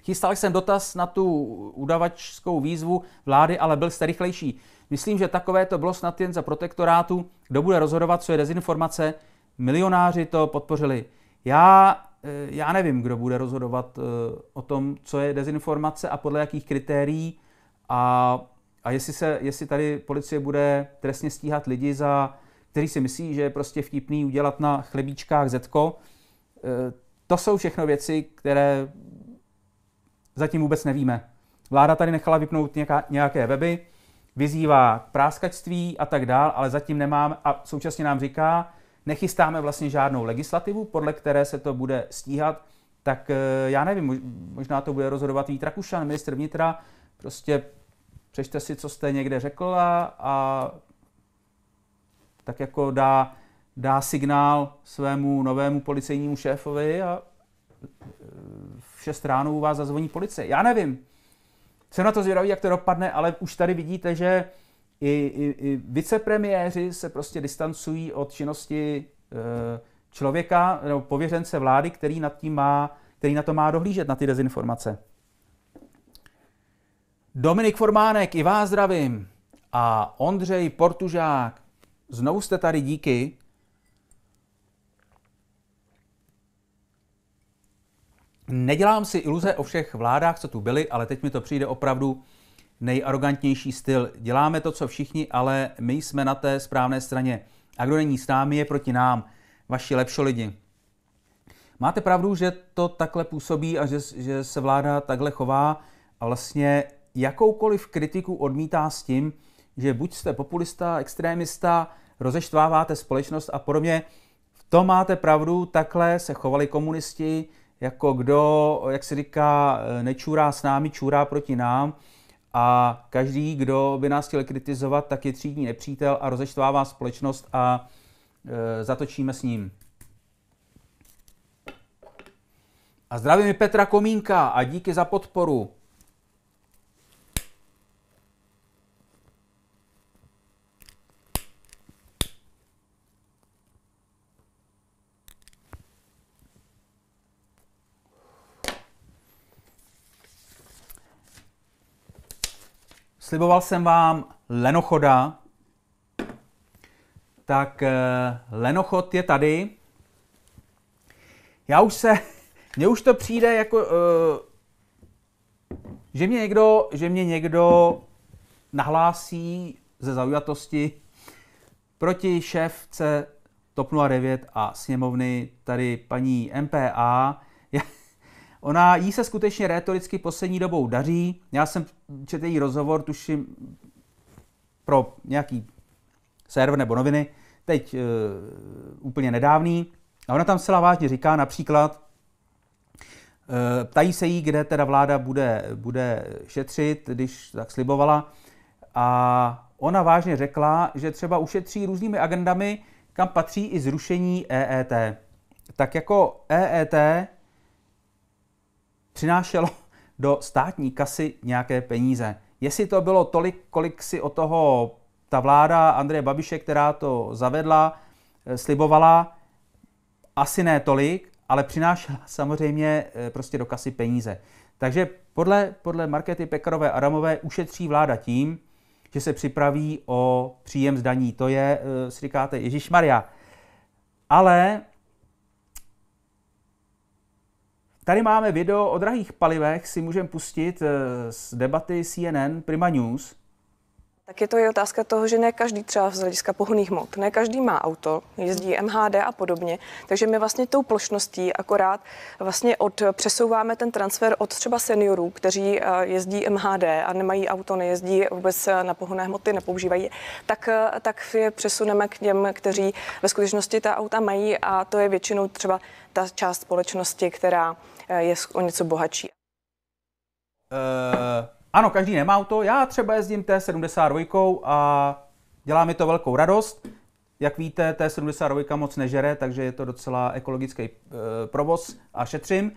Chystal jsem dotaz na tu udavačskou výzvu vlády, ale byl jste rychlejší. Myslím, že takové to bylo snad jen za protektorátu. Kdo bude rozhodovat, co je dezinformace? Milionáři to podpořili. Já Eh, já nevím, kdo bude rozhodovat eh, o tom, co je dezinformace a podle jakých kritérií a, a jestli, se, jestli tady policie bude trestně stíhat lidi za, kteří si myslí, že je prostě vtipný udělat na chlebíčkách zetko. Eh, to jsou všechno věci, které zatím vůbec nevíme. Vláda tady nechala vypnout nějaká, nějaké weby, vyzývá k práskačství a tak dál, ale zatím nemáme a současně nám říká, Nechystáme vlastně žádnou legislativu, podle které se to bude stíhat, tak eh, já nevím, možná to bude rozhodovat Vít Rakušan, ministr vnitra, prostě přečte si, co jste někde řekl a, a tak jako dá, dá signál svému novému policejnímu šéfovi a eh, v 6 ráno u vás zazvoní policie. Já nevím. Jsem na to zvědavý, jak to dopadne, ale už tady vidíte, že i, i, i vicepremiéři se prostě distancují od činnosti eh, člověka nebo pověřence vlády, který, nad tím má, který na to má dohlížet, na ty dezinformace. Dominik Formánek, i vás zdravím. A Ondřej Portužák, znovu jste tady, díky. Nedělám si iluze o všech vládách, co tu byly, ale teď mi to přijde opravdu nejarogantnější styl. Děláme to, co všichni, ale my jsme na té správné straně. A kdo není s námi, je proti nám, vaši lidi. Máte pravdu, že to takhle působí a že, že se vláda takhle chová a vlastně jakoukoliv kritiku odmítá s tím, že buď jste populista, extrémista, rozeštváváte společnost a podobně. V tom máte pravdu, takhle se chovali komunisti, jako kdo, jak se říká, nečůrá s námi, čůrá proti nám. A každý, kdo by nás chtěl kritizovat, tak je třídní nepřítel a rozeštvává společnost a e, zatočíme s ním. A zdravím Petra Komínka a díky za podporu. Sliboval jsem vám lenochoda, tak eh, lenochod je tady. Já už se, <laughs> mně už to přijde jako, eh, že mě někdo, že mě někdo nahlásí ze zaujatosti proti šéfce TOP 09 a sněmovny, tady paní MPA. <laughs> Já, Ona jí se skutečně rétoricky poslední dobou daří. Já jsem četl její rozhovor, tuším, pro nějaký server nebo noviny, teď e, úplně nedávný. A ona tam celá vážně říká například, e, ptají se jí, kde teda vláda bude, bude šetřit, když tak slibovala. A ona vážně řekla, že třeba ušetří různými agendami, kam patří i zrušení EET. Tak jako EET přinášelo do státní kasy nějaké peníze. Jestli to bylo tolik, kolik si o toho ta vláda Andreje Babiše, která to zavedla, eh, slibovala, asi ne tolik, ale přinášela <laughs> samozřejmě eh, prostě do kasy peníze. Takže podle, podle Markety Pekarové Adamové ušetří vláda tím, že se připraví o příjem zdaní. To je, eh, si říkáte, Ježíš Maria. Ale Tady máme video o drahých palivech, si můžeme pustit eh, z debaty CNN Prima News. Tak je to i otázka toho, že ne každý třeba z hlediska pohonných hmot, ne každý má auto, jezdí MHD a podobně, takže my vlastně tou plošností akorát vlastně od, přesouváme ten transfer od třeba seniorů, kteří eh, jezdí MHD a nemají auto, nejezdí vůbec eh, na pohonné hmoty, nepoužívají, tak, tak je přesuneme k těm, kteří ve skutečnosti ta auta mají a to je většinou třeba ta část společnosti, která eh, je o něco bohatší. Uh, ano, každý nemá auto. Já třeba jezdím T72 a dělá mi to velkou radost. Jak víte, T72 moc nežere, takže je to docela ekologický uh, provoz a šetřím.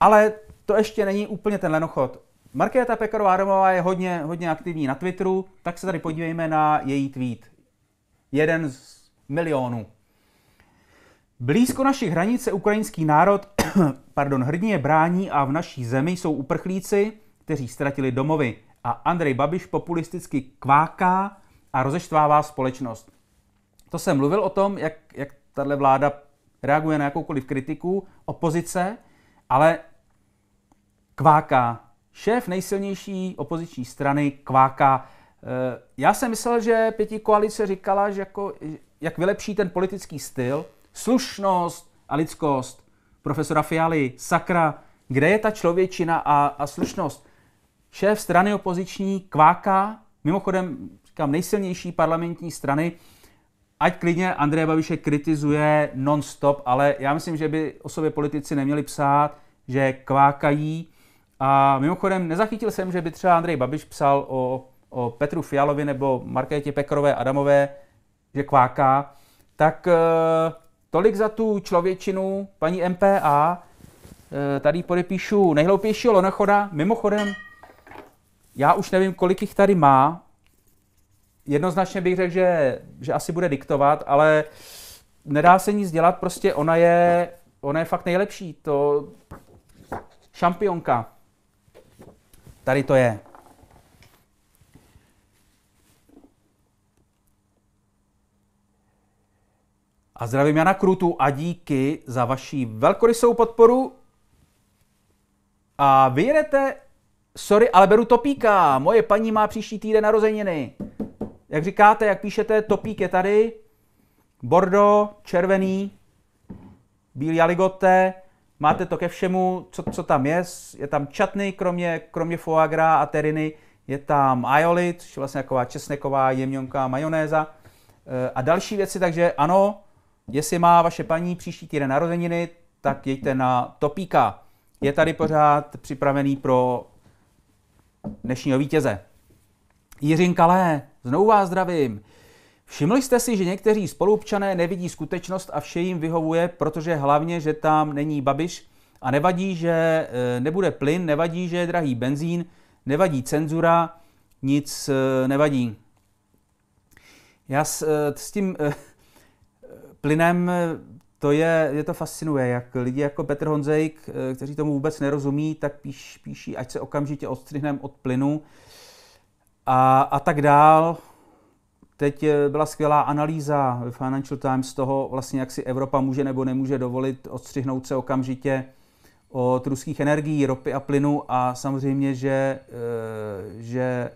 Ale to ještě není úplně ten lenochod. Markéta Pekarová Romová je hodně, hodně aktivní na Twitteru, tak se tady podívejme na její tweet. Jeden z milionů. Blízko našich hranic se ukrajinský národ <clears throat> pardon, hrdně brání a v naší zemi jsou uprchlíci, kteří ztratili domovy. A Andrej Babiš populisticky kváká a rozeštvává společnost. To jsem mluvil o tom, jak, jak tahle vláda reaguje na jakoukoliv kritiku opozice, ale kváká. Šéf nejsilnější opoziční strany kváká. E, já jsem myslel, že pěti koalice říkala, že jako, jak vylepší ten politický styl, Slušnost a lidskost profesora Fialy, sakra, kde je ta člověčina a, a slušnost? Šéf strany opoziční kváká, mimochodem říkám nejsilnější parlamentní strany, ať klidně Andreje Babiše kritizuje non-stop, ale já myslím, že by o sobě politici neměli psát, že kvákají. A mimochodem nezachytil jsem, že by třeba Andrej Babiš psal o, o Petru Fialovi nebo Markétě Pekrové Adamové, že kváká. Tak eh, Tolik za tu člověčinu paní MPA. Eh, tady podepíšu nejhloupějšího Lonechoda. Mimochodem, já už nevím, kolik jich tady má. Jednoznačně bych řekl, že, že asi bude diktovat, ale nedá se nic dělat, prostě ona je, ona je fakt nejlepší. To šampionka. Tady to je. A zdravím Jana Krutu a díky za vaši velkorysou podporu. A jedete? sorry, ale beru Topíka. Moje paní má příští týden narozeniny. Jak říkáte, jak píšete, Topík je tady. Bordo, červený, bílý aligoté. Máte to ke všemu, co, co tam je. Je tam čatny, kromě, kromě foagra a teriny. Je tam aiolit, což je vlastně taková česneková jemňonká majonéza e, a další věci, takže ano, Jestli má vaše paní příští týden narozeniny, tak jeďte na Topíka. Je tady pořád připravený pro dnešního vítěze. Jiřin Kalé, znovu vás zdravím. Všimli jste si, že někteří spolupčané nevidí skutečnost a vše jim vyhovuje, protože hlavně, že tam není babiš a nevadí, že e, nebude plyn, nevadí, že je drahý benzín, nevadí cenzura, nic e, nevadí. Já s, e, s tím plynem to je, je to fascinuje, jak lidi jako Petr Honzejk, eh, kteří tomu vůbec nerozumí, tak píš, píší, ať se okamžitě odstřihneme od plynu a, a tak dál. Teď eh, byla skvělá analýza v Financial Times toho, vlastně jak si Evropa může nebo nemůže dovolit odstřihnout se okamžitě od ruských energií, ropy a plynu a samozřejmě, že, eh, že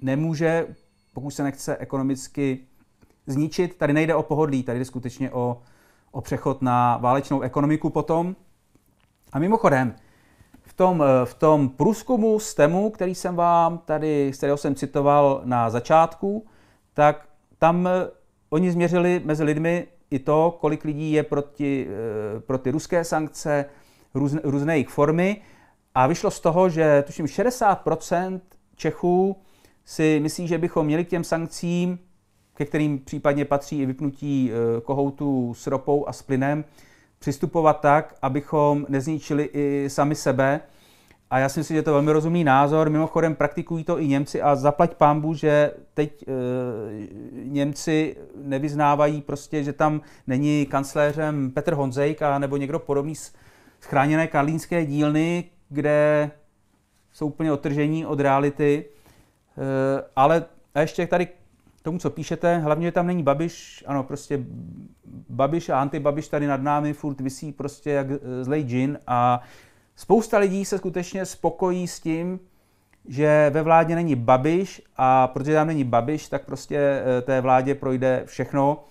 nemůže, pokud se nechce ekonomicky zničit. Tady nejde o pohodlí, tady jde skutečně o, o přechod na válečnou ekonomiku potom. A mimochodem, v tom, eh, v tom průzkumu STEMu, který jsem vám tady, z kterého jsem citoval na začátku, tak tam eh, oni změřili mezi lidmi i to, kolik lidí je proti, eh, pro ty ruské sankce, různé, různé jejich formy. A vyšlo z toho, že tuším 60% Čechů si myslí, že bychom měli k těm sankcím ke kterým případně patří i vypnutí eh, kohoutů s ropou a s plynem, přistupovat tak, abychom nezničili i sami sebe. A já si myslím, že to je velmi rozumný názor. Mimochodem praktikují to i Němci a zaplať pámbu, že teď e, Němci nevyznávají prostě, že tam není kancléřem Petr Honzejk a nebo někdo podobný z chráněné karlínské dílny, kde jsou úplně otržení od reality. E, ale a ještě tady tomu, co píšete, hlavně tam není Babiš, ano, prostě Babiš a anti-Babiš tady nad námi furt vysí prostě jak e, zlej džin a spousta lidí se skutečně spokojí s tím, že ve vládě není Babiš a protože tam není Babiš, tak prostě e, té vládě projde všechno.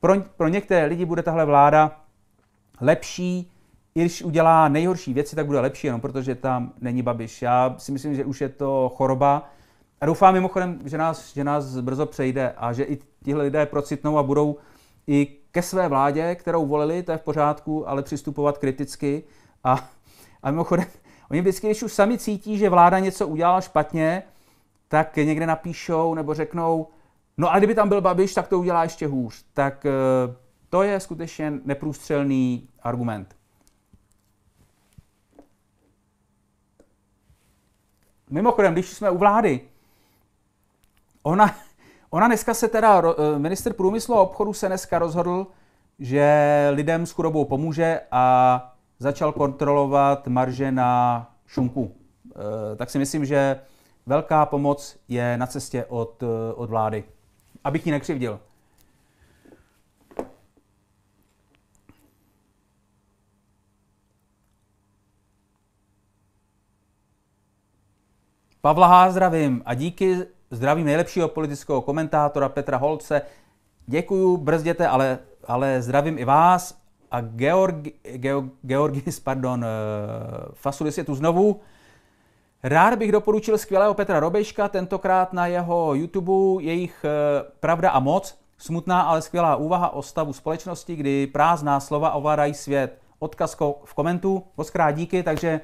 Pro, pro některé lidi bude tahle vláda lepší, i když udělá nejhorší věci, tak bude lepší, jenom protože tam není Babiš. Já si myslím, že už je to choroba, a doufám mimochodem, že nás, že nás brzo přejde a že i tihle lidé procitnou a budou i ke své vládě, kterou volili, to je v pořádku, ale přistupovat kriticky. A, a mimochodem, oni vždycky, když už sami cítí, že vláda něco udělala špatně, tak někde napíšou nebo řeknou, no a kdyby tam byl Babiš, tak to udělá ještě hůř. Tak eh, to je skutečně neprůstřelný argument. Mimochodem, když jsme u vlády, Ona, ona dneska se teda, eh, minister průmyslu a obchodu se dneska rozhodl, že lidem s chudobou pomůže a začal kontrolovat marže na šunku. Eh, tak si myslím, že velká pomoc je na cestě od, eh, od vlády. Abych ji nekřivdil. Pavla Há zdravím a díky Zdravím nejlepšího politického komentátora Petra Holce. Děkuju, brzděte, ale, ale zdravím i vás. A Georg, Georg, Georgis, pardon, eh, Fasulis je tu znovu. Rád bych doporučil skvělého Petra Robejška, tentokrát na jeho YouTube, jejich eh, Pravda a moc. Smutná, ale skvělá úvaha o stavu společnosti, kdy prázdná slova ovládají svět. Odkaz v komentu. Moc díky, takže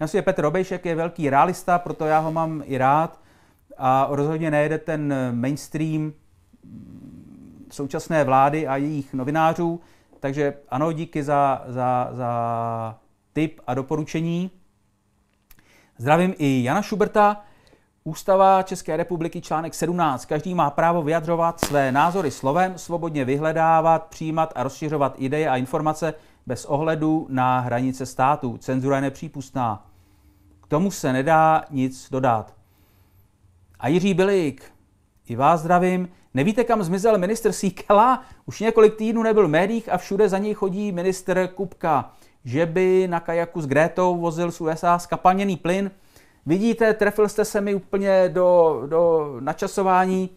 já si je Petr Robejšek je velký realista, proto já ho mám i rád a rozhodně nejede ten mainstream současné vlády a jejich novinářů. Takže ano, díky za, za, za tip a doporučení. Zdravím i Jana Šuberta. Ústava České republiky článek 17. Každý má právo vyjadřovat své názory slovem, svobodně vyhledávat, přijímat a rozšiřovat ideje a informace bez ohledu na hranice státu. Cenzura je nepřípustná. K tomu se nedá nic dodat a Jiří Bilík, I vás zdravím. Nevíte, kam zmizel minister Síkela? Už několik týdnů nebyl v médiích a všude za něj chodí minister Kupka. Že by na kajaku s Grétou vozil z USA skapaněný plyn. Vidíte, trefil jste se mi úplně do, do načasování.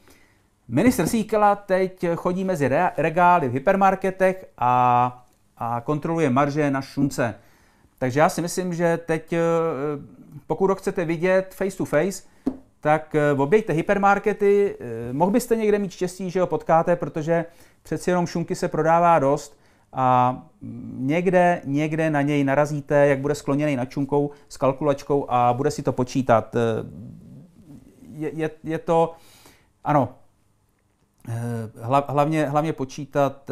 Minister Síkela teď chodí mezi re, regály v hypermarketech a, a kontroluje marže na šunce. Takže já si myslím, že teď, eh, pokud ho chcete vidět face to face, tak eh, obějte hypermarkety. Eh, mohl byste někde mít štěstí, že ho potkáte, protože přeci jenom šunky se prodává dost a mm, někde, někde na něj narazíte, jak bude skloněný nad šunkou s kalkulačkou a bude si to počítat. Eh, je, je, je to, ano, hla, hlavně, hlavně počítat,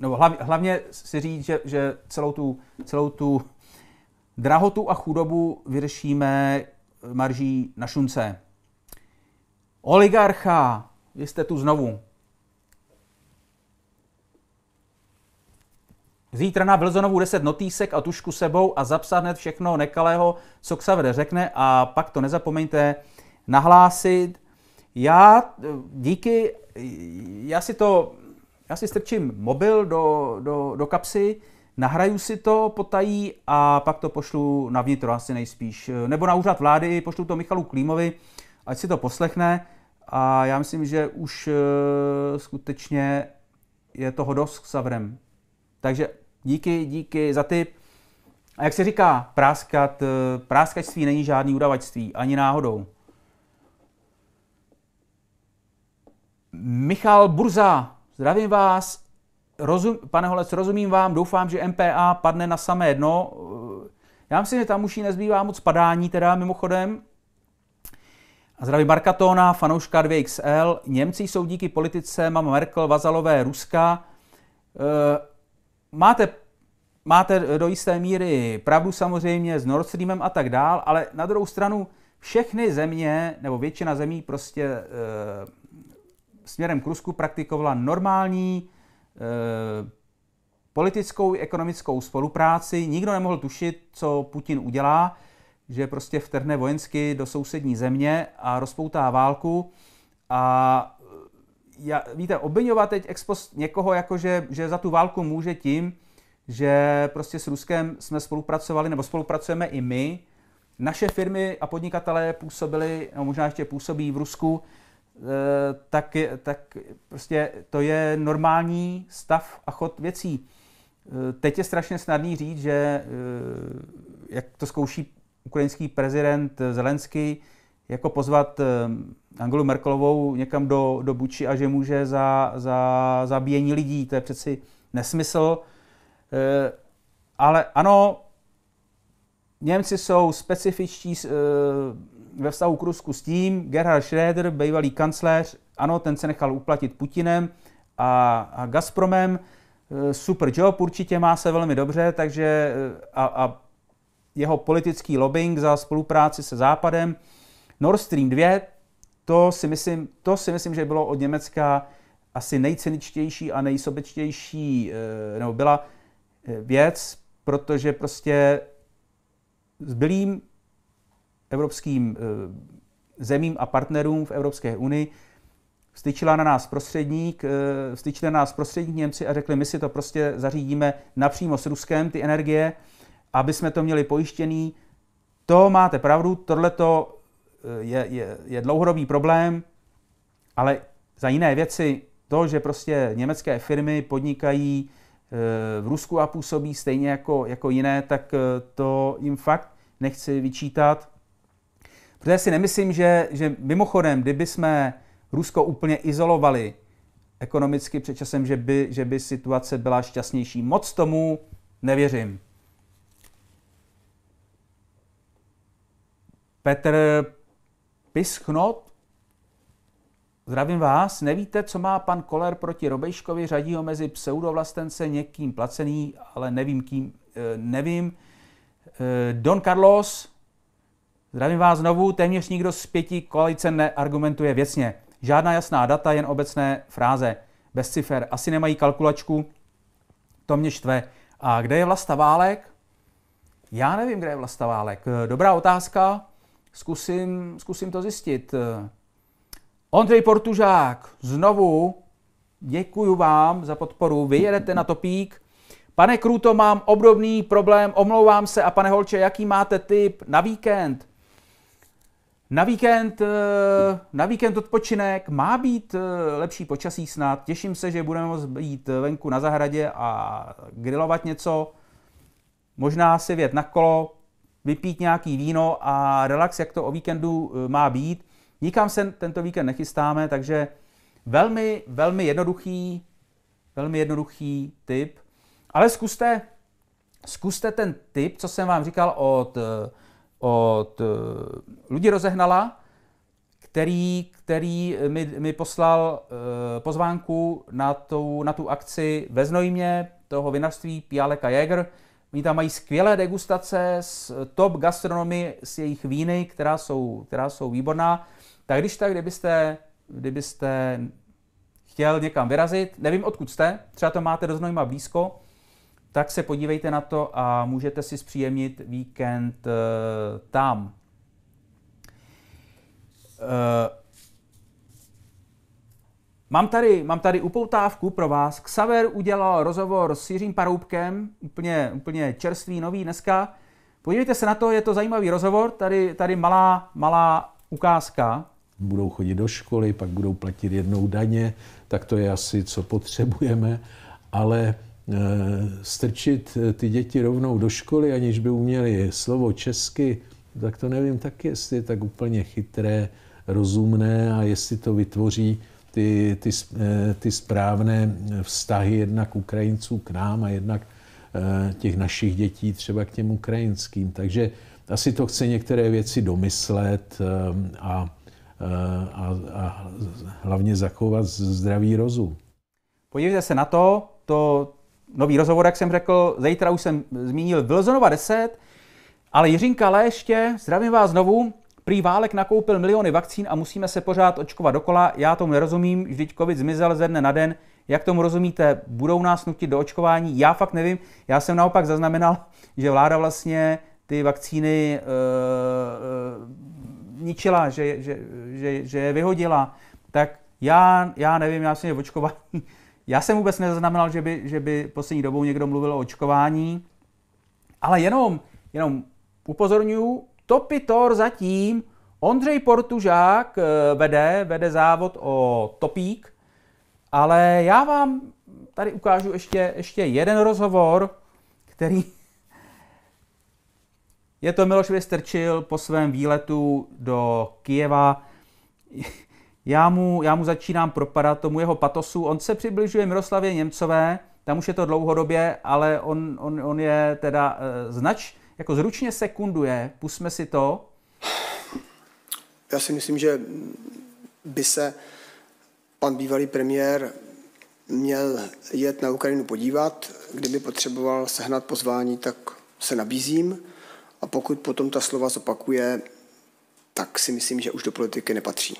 nebo hlavně, hlavně si říct, že, že celou, tu, celou tu drahotu a chudobu vyřešíme marží na šunce. Oligarcha, vy jste tu znovu. Zítra na Wilsonovu 10 notísek a tušku sebou a zapsat hned všechno nekalého, co Xavere řekne a pak to nezapomeňte nahlásit. Já díky, já si to, já si strčím mobil do, do, do kapsy, Nahraju si to, potají a pak to pošlu na vnitro asi nejspíš. Eh, nebo na úřad vlády, pošlu to Michalu Klímovi, ať si to poslechne. A já myslím, že už eh, skutečně je toho dost s Savrem. Takže díky, díky za ty. A jak se říká, práskat, eh, práskačství není žádný udavačství, ani náhodou. Michal Burza, zdravím vás rozum, pane Holec, rozumím vám, doufám, že MPA padne na samé dno. Já myslím, že tam už jí nezbývá moc padání, teda mimochodem. A zdraví Marka Tóna, fanouška 2XL. Němci jsou díky politice mám Merkel, vazalové Ruska. Eh, máte, máte do jisté míry pravdu samozřejmě s Nord Streamem a tak dál, ale na druhou stranu všechny země, nebo většina zemí prostě eh, směrem k Rusku praktikovala normální Eh, politickou i ekonomickou spolupráci. Nikdo nemohl tušit, co Putin udělá, že prostě vtrhne vojensky do sousední země a rozpoutá válku. A eh, já, víte, obvinovat teď expos někoho, jako že, že za tu válku může tím, že prostě s Ruskem jsme spolupracovali, nebo spolupracujeme i my. Naše firmy a podnikatelé působili, nebo možná ještě působí v Rusku, Eh, tak, tak prostě to je normální stav a chod věcí. Eh, teď je strašně snadný říct, že eh, jak to zkouší ukrajinský prezident Zelenský, jako pozvat Angelu Merkelovou někam do, do Buči a že může za, za zabíjení lidí. To je přeci nesmysl. Ale ano, Němci jsou specifičtí, ve vztahu k Rusku s tím, Gerhard Schröder, bývalý kancléř, ano, ten se nechal uplatit Putinem a, a Gazpromem, e, super job, určitě má se velmi dobře, takže e, a, a jeho politický lobbying za spolupráci se Západem. Nord Stream 2, to si myslím, to si myslím že bylo od Německa asi nejceničtější a nejsobečtější, e, nebo byla věc, protože prostě zbylým evropským eh, zemím a partnerům v Evropské unii, vstyčila na nás prostředník, eh, vstyčili na nás prostředník Němci a řekli, my si to prostě zařídíme napřímo s Ruskem, ty energie, aby jsme to měli pojištěný. To máte pravdu, tohle eh, je, je, je dlouhodobý problém, ale za jiné věci, to, že prostě německé firmy podnikají v Rusku a působí stejně jako, jako jiné, tak to jim fakt nechci vyčítat. Protože si nemyslím, že, že mimochodem, kdyby jsme Rusko úplně izolovali ekonomicky před časem, že by, že by situace byla šťastnější. Moc tomu nevěřím. Petr Pischnot, zdravím vás, nevíte, co má pan Koler proti Robejškovi, řadí ho mezi pseudovlastence někým placený, ale nevím kým, eh, nevím. Eh, Don Carlos, Zdravím vás znovu, téměř nikdo z pěti koalice neargumentuje věcně. Žádná jasná data, jen obecné fráze. Bez cifer, asi nemají kalkulačku, to mě štve. A kde je Vlasta Válek? Já nevím, kde je Vlasta Válek. Dobrá otázka, zkusím, zkusím to zjistit. Ondřej Portužák, znovu děkuji vám za podporu, vy jedete na topík. Pane Kruto, mám obdobný problém, omlouvám se a pane Holče, jaký máte tip na víkend? Na víkend, eh, na víkend odpočinek, má být eh, lepší počasí snad. Těším se, že budeme moct být venku na zahradě a grilovat něco. Možná si vět na kolo, vypít nějaký víno a relax, jak to o víkendu eh, má být. Nikam se tento víkend nechystáme, takže velmi, velmi jednoduchý, velmi jednoduchý tip. Ale zkuste, zkuste ten tip, co jsem vám říkal od od eh, lidi Rozehnala, který, který mi, mi poslal eh, pozvánku na tu, na tu akci ve Znojmě, toho vinařství Pialeka Jäger. Oni tam mají skvělé degustace s top gastronomy, z jejich víny, která jsou, která jsou výborná. Tak když tak, kdybyste, kdybyste chtěl někam vyrazit, nevím odkud jste, třeba to máte do Znojma blízko, tak se podívejte na to a můžete si zpříjemnit víkend eh, tam. Eh, mám, tady, mám tady upoutávku pro vás. Xaver udělal rozhovor s Jiřím Paroubkem, úplně, úplně čerstvý, nový dneska. Podívejte se na to, je to zajímavý rozhovor, tady, tady malá, malá ukázka. Budou chodit do školy, pak budou platit jednou daně, tak to je asi, co potřebujeme, ale Eh, strčit eh, ty děti rovnou do školy, aniž by uměli slovo česky, tak to nevím taky, jestli je tak úplně chytré, rozumné a jestli to vytvoří ty, ty, eh, ty správné vztahy jednak Ukrajinců k nám a jednak těch našich dětí třeba k těm ukrajinským. Takže asi to chce některé věci domyslet a, a, a hlavně zachovat zdravý rozum. Podívejte se na to, to nový rozhovor, jak jsem řekl, zítra už jsem zmínil Wilsonova 10, ale Jiřinka Léště, zdravím vás znovu, prý válek nakoupil miliony vakcín a musíme se pořád očkovat dokola, já tomu nerozumím, vždyť covid zmizel ze dne na den, jak tomu rozumíte, budou nás nutit do očkování, já fakt nevím, já jsem naopak zaznamenal, že vláda vlastně ty vakcíny e, e, ničila, že, že, že, že je vyhodila, tak já, já nevím, já si je očkování já jsem vůbec nezaznamenal, že by, že by poslední dobou někdo mluvil o očkování, ale jenom, jenom upozorňuju, Topitor zatím, Ondřej Portužák eh, vede, vede závod o Topík, ale já vám tady ukážu ještě, ještě jeden rozhovor, který... Je to Miloš Vystrčil po svém výletu do Kijeva já mu, já mu začínám propadat tomu jeho patosu. On se přibližuje Miroslavě Němcové, tam už je to dlouhodobě, ale on, on, on je teda e, znač, jako zručně sekunduje, pusme si to. Já si myslím, že by se pan bývalý premiér měl jet na Ukrajinu podívat. Kdyby potřeboval sehnat pozvání, tak se nabízím. A pokud potom ta slova zopakuje, tak si myslím, že už do politiky nepatří.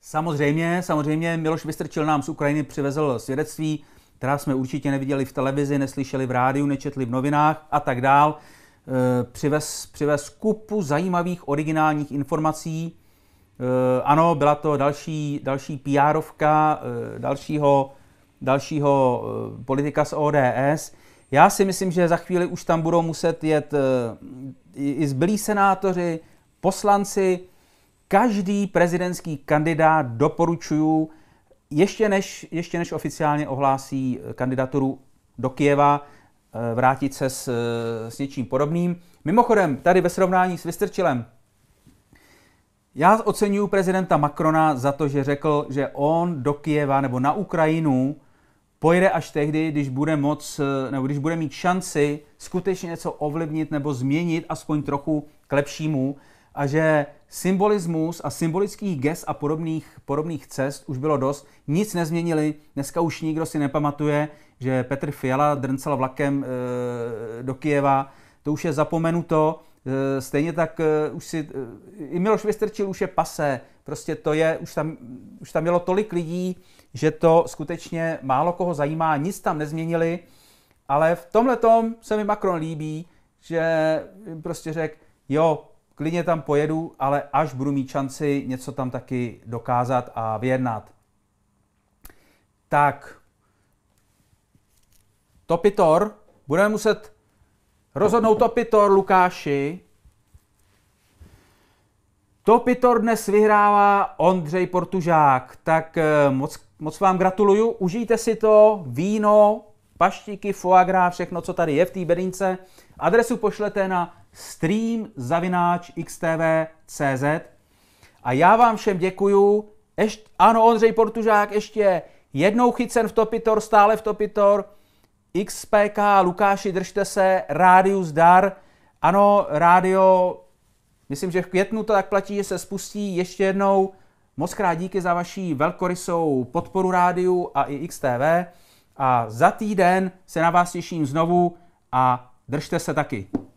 Samozřejmě, samozřejmě Miloš Vystrčil nám z Ukrajiny přivezl svědectví, která jsme určitě neviděli v televizi, neslyšeli v rádiu, nečetli v novinách a tak dál. Eh, přivez, přivez kupu zajímavých originálních informací. Eh, ano, byla to další, další pr eh, dalšího, dalšího politika z ODS. Já si myslím, že za chvíli už tam budou muset jet i zbylí senátoři, poslanci, Každý prezidentský kandidát doporučuju, ještě než, ještě než oficiálně ohlásí kandidaturu do Kijeva, eh, vrátit se s, eh, s něčím podobným. Mimochodem, tady ve srovnání s Vystrčilem, já oceňuji prezidenta Macrona za to, že řekl, že on do Kijeva nebo na Ukrajinu pojede až tehdy, když bude moc, eh, nebo když bude mít šanci skutečně něco ovlivnit nebo změnit aspoň trochu k lepšímu a že symbolismus a symbolických ges a podobných, podobných cest už bylo dost. Nic nezměnili, dneska už nikdo si nepamatuje, že Petr Fiala drncel vlakem e, do Kijeva. To už je zapomenuto. E, stejně tak e, už si... E, I Miloš Vystrčil už je pase. Prostě to je... Už tam, už tam bylo tolik lidí, že to skutečně málo koho zajímá. Nic tam nezměnili. Ale v tomhle tom se mi Macron líbí, že prostě řekl, jo, klidně tam pojedu, ale až budu mít šanci něco tam taky dokázat a vyjednat. Tak, Topitor, budeme muset rozhodnout Topitor Lukáši. Topitor dnes vyhrává Ondřej Portužák, tak eh, moc, moc vám gratuluju, užijte si to, víno, paštíky, foie gras, všechno, co tady je v té bedince. Adresu pošlete na stream zavináč xtv.cz a já vám všem děkuju. Ještě, ano, Ondřej Portužák ještě jednou chycen v Topitor, stále v Topitor. XPK, Lukáši, držte se, rádiu zdar. Ano, rádio, myslím, že v květnu to tak platí, že se spustí ještě jednou. Moc krát díky za vaši velkorysou podporu rádiu a i XTV. A za týden se na vás těším znovu a držte se taky.